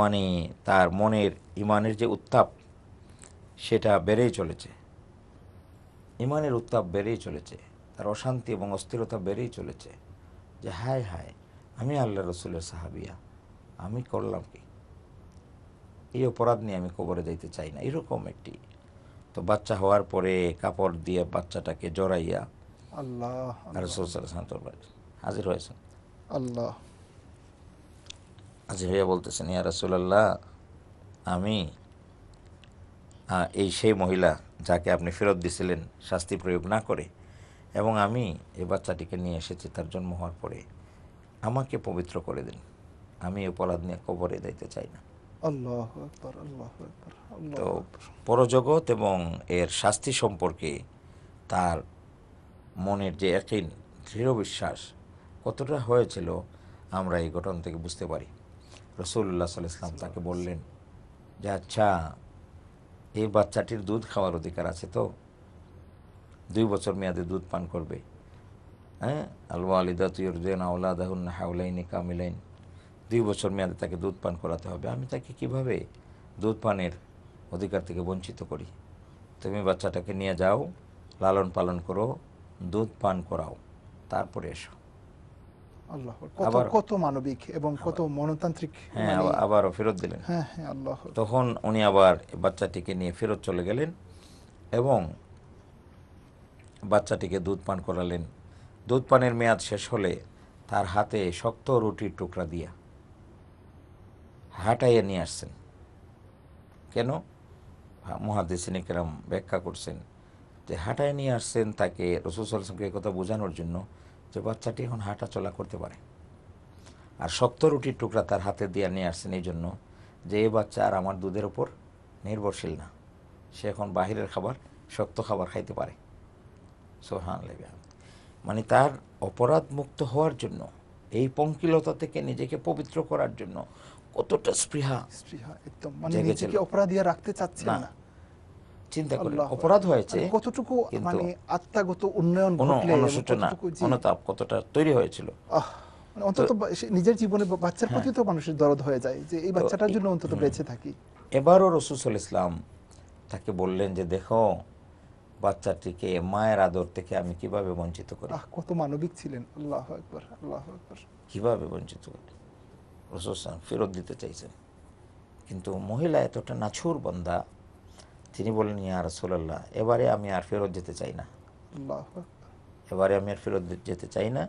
মানে তার মনের ইমানের যে উত্তাপ সেটা বেড়েই চলেছে ইমানের উত্তাপ বেড়েই চলেছে তার অশান্তি এবং অস্থিরতা বেড়েই চলেছে যে হায় হায় আমি আল্লাহ রসুলের সাহাবিয়া আমি করলাম কি এই অপরাধ নিয়ে আমি কবরে যাইতে চাই না এরকম একটি তো বাচ্চা হওয়ার পরে কাপড় দিয়ে বাচ্চাটাকে জড়াইয়া আল্লাহ হাজির হয়েছেন আল্লাহ হাজির হইয়া বলতেছেন ইয়া রাসুলাল্লাহ আমি এই সেই মহিলা যাকে আপনি ফেরত দিছিলেন শাস্তি প্রয়োগ না করে এবং আমি এই বাচ্চাটিকে নিয়ে এসেছি তার জন্ম হওয়ার পরে আমাকে পবিত্র করে দিন আমি অপরাধ নিয়ে কবরে দিতে চাই না তো পরজগৎ এবং এর শাস্তি সম্পর্কে তার মনের যে একই দৃঢ় বিশ্বাস কতটা হয়েছিল আমরা এই ঘটনা থেকে বুঝতে পারি রসুল্লাহ সাল ইসলাম তাকে বললেন যে আচ্ছা এই বাচ্চাটির দুধ খাওয়ার অধিকার আছে তো দুই বছর মেয়াদে দুধ পান করবে হ্যাঁ আলু আলিদা তুই দেন দাহুন হাউলাইনে কামিলাইন দুই বছর মেয়াদে তাকে দুধ পান করাতে হবে আমি তাকে কিভাবে দুধ পানের অধিকার থেকে বঞ্চিত করি তুমি বাচ্চাটাকে নিয়ে যাও লালন পালন করো দুধ পান করাও তারপরে এসো কত মানবিক এবং কত মনতান্ত্রিক হ্যাঁ মানে আবারও ফেরত দিলেন হ্যাঁ হ্যাঁ আল্লাহ তখন উনি আবার বাচ্চাটিকে নিয়ে ফেরত চলে গেলেন এবং বাচ্চাটিকে দুধ পান করালেন দুধ পানের মেয়াদ শেষ হলে তার হাতে শক্ত রুটির টুকরা দিয়া হাঁটাইয়া নিয়ে আসছেন কেন মহাদেশিনী কেরাম ব্যাখ্যা করছেন যে হাঁটায় নিয়ে আসছেন তাকে রসুল সাল্লামকে কথা বোঝানোর জন্য যে বাচ্চাটি এখন হাঁটা চলা করতে পারে আর শক্ত রুটির টুকরা তার হাতে দিয়ে নিয়ে আসছেন এই জন্য যে এই বাচ্চা আর আমার দুধের ওপর নির্ভরশীল না সে এখন বাহিরের খাবার শক্ত খাবার খাইতে পারে সোহান লেগে মানে তার অপরাধ মুক্ত হওয়ার জন্য এই পঙ্কিলতা থেকে নিজেকে পবিত্র করার জন্য কতটা স্পৃহা স্পৃহা একদম মানে রাখতে চাচ্ছেন না চিন্তা অপরাধ হয়েছে মানে কতটুকু মানে আত্মাগত উন্নয়ন অনুতাপ কতটা তৈরি হয়েছিল মানে অন্তত নিজের জীবনে বাচ্চার হ্যাঁ। প্রতি তো মানুষের দরদ হয়ে যায় যে এই বাচ্চাটার জন্য অন্তত বেঁচে থাকি এবারও রসুসুল ইসলাম তাকে বললেন যে দেখো বাচ্চাটিকে মায়ের আদর থেকে আমি কিভাবে বঞ্চিত করি কত মানবিক ছিলেন আল্লাহ একবার আল্লাহ একবার কিভাবে বঞ্চিত করি রসুলাম ফেরত দিতে চাইছেন কিন্তু মহিলা এতটা নাছুর বন্ধা তিনি বললেন ইয়া রসোল্লাহ এবারে আমি আর ফেরত যেতে চাই না এবারে আমি আর ফেরত যেতে চাই না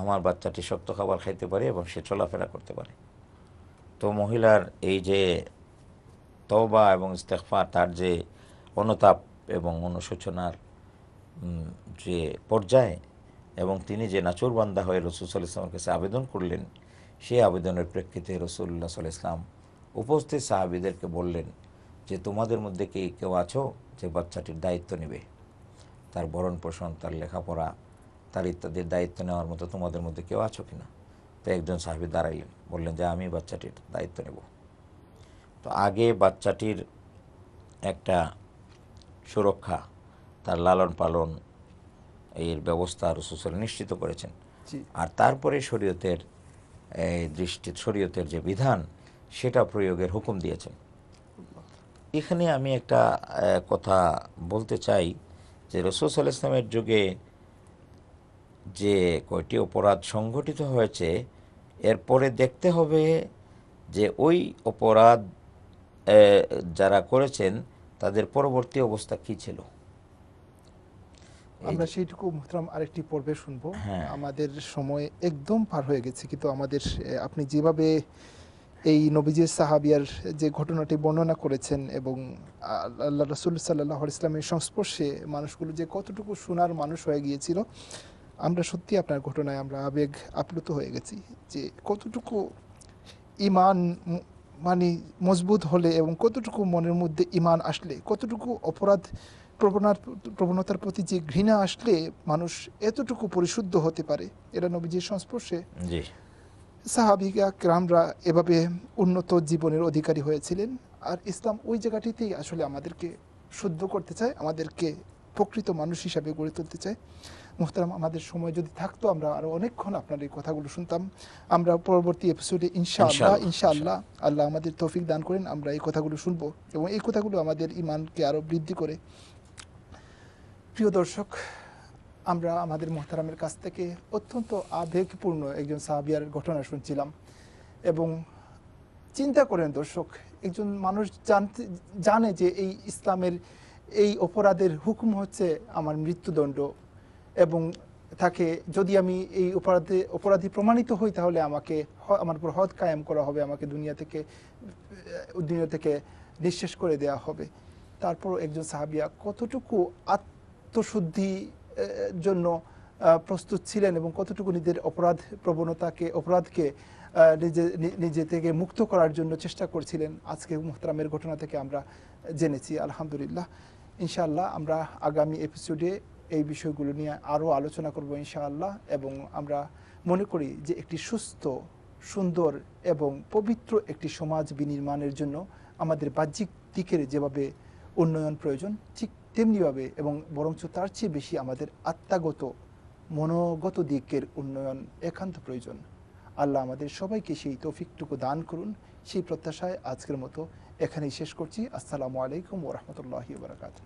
আমার বাচ্চাটি শক্ত খাবার খাইতে পারে এবং সে চলাফেরা করতে পারে তো মহিলার এই যে তবা এবং ইস্তেকফা তার যে অনুতাপ এবং অনুশোচনার যে পর্যায়ে এবং তিনি যে নাচুরবান্ধা হয়ে রসুল ইসলামের কাছে আবেদন করলেন সেই আবেদনের প্রেক্ষিতে রসুল্লাহ সাল ইসলাম উপস্থিত সাহাবিদেরকে বললেন যে তোমাদের মধ্যে কে কেউ আছো যে বাচ্চাটির দায়িত্ব নেবে তার ভরণ পোষণ তার লেখাপড়া তার ইত্যাদির দায়িত্ব নেওয়ার মতো তোমাদের মধ্যে কেউ আছো কি না তো একজন সাহাবি দাঁড়াইলেন বললেন যে আমি বাচ্চাটির দায়িত্ব নেব তো আগে বাচ্চাটির একটা সুরক্ষা তার লালন পালন এর ব্যবস্থা সুশল নিশ্চিত করেছেন আর তারপরে শরীয়তের এই দৃষ্টি শরীয়তের যে বিধান সেটা প্রয়োগের হুকুম দিয়েছেন এখানে আমি একটা কথা বলতে চাই যে রসুল সাল্লাহ ইসলামের যুগে যে কয়টি অপরাধ সংঘটিত হয়েছে এরপরে দেখতে হবে যে ওই অপরাধ যারা করেছেন তাদের পরবর্তী অবস্থা কী ছিল আমরা সেইটুকু মোহতারাম আরেকটি পর্বে শুনবো হ্যাঁ। আমাদের সময় একদম পার হয়ে গেছে কিন্তু আমাদের আপনি যেভাবে এই নবীজি সাহাবিয়ার যে ঘটনাটি বর্ণনা করেছেন এবং আল্লাহ রসুল সাল্লাহ ইসলামের সংস্পর্শে মানুষগুলো যে কতটুকু শোনার মানুষ হয়ে গিয়েছিল আমরা সত্যি আপনার ঘটনায় আমরা আবেগ আপ্লুত হয়ে গেছি যে কতটুকু ইমান মানে মজবুত হলে এবং কতটুকু মনের মধ্যে ইমান আসলে কতটুকু অপরাধ প্রবণার প্রবণতার প্রতি যে ঘৃণা আসলে মানুষ এতটুকু পরিশুদ্ধ হতে পারে এরা নবীজির সংস্পর্শে সাহাবিগা ক্রামরা এভাবে উন্নত জীবনের অধিকারী হয়েছিলেন আর ইসলাম ওই জায়গাটিতেই আসলে আমাদেরকে শুদ্ধ করতে চায় আমাদেরকে প্রকৃত মানুষ হিসাবে গড়ে তুলতে চায় মোহতারাম আমাদের সময় যদি থাকতো আমরা আরও অনেকক্ষণ আপনার এই কথাগুলো শুনতাম আমরা পরবর্তী এপিসোডে ইনশাআল্লাহ ইনশাআল্লাহ আল্লাহ আমাদের তৌফিক দান করেন আমরা এই কথাগুলো শুনবো এবং এই কথাগুলো আমাদের ইমানকে আরও বৃদ্ধি করে প্রিয় দর্শক আমরা আমাদের মহতারামের কাছ থেকে অত্যন্ত আবেগপূর্ণ একজন সাহাবিয়ার ঘটনা শুনছিলাম এবং চিন্তা করেন দর্শক একজন মানুষ জানতে জানে যে এই ইসলামের এই অপরাধের হুকুম হচ্ছে আমার মৃত্যুদণ্ড এবং তাকে যদি আমি এই অপরাধে অপরাধী প্রমাণিত হই তাহলে আমাকে আমার উপর হদ কায়েম করা হবে আমাকে দুনিয়া থেকে দুনিয়া থেকে নিঃশেষ করে দেয়া হবে তারপর একজন সাহাবিয়া কতটুকু আত্ম আত্মশুদ্ধি জন্য প্রস্তুত ছিলেন এবং কতটুকু নিজের অপরাধ প্রবণতাকে অপরাধকে নিজে নিজে থেকে মুক্ত করার জন্য চেষ্টা করছিলেন আজকে মোহতারামের ঘটনা থেকে আমরা জেনেছি আলহামদুলিল্লাহ ইনশাআল্লাহ আমরা আগামী এপিসোডে এই বিষয়গুলো নিয়ে আরও আলোচনা করব ইনশাআল্লাহ এবং আমরা মনে করি যে একটি সুস্থ সুন্দর এবং পবিত্র একটি সমাজ বিনির্মাণের জন্য আমাদের বাহ্যিক দিকের যেভাবে উন্নয়ন প্রয়োজন ঠিক তেমনিভাবে এবং বরঞ্চ তার চেয়ে বেশি আমাদের আত্মাগত মনোগত দিকের উন্নয়ন একান্ত প্রয়োজন আল্লাহ আমাদের সবাইকে সেই তৌফিকটুকু দান করুন সেই প্রত্যাশায় আজকের মতো এখানেই শেষ করছি আসসালামু আলাইকুম ওরহমতুল্লাহ বারকাত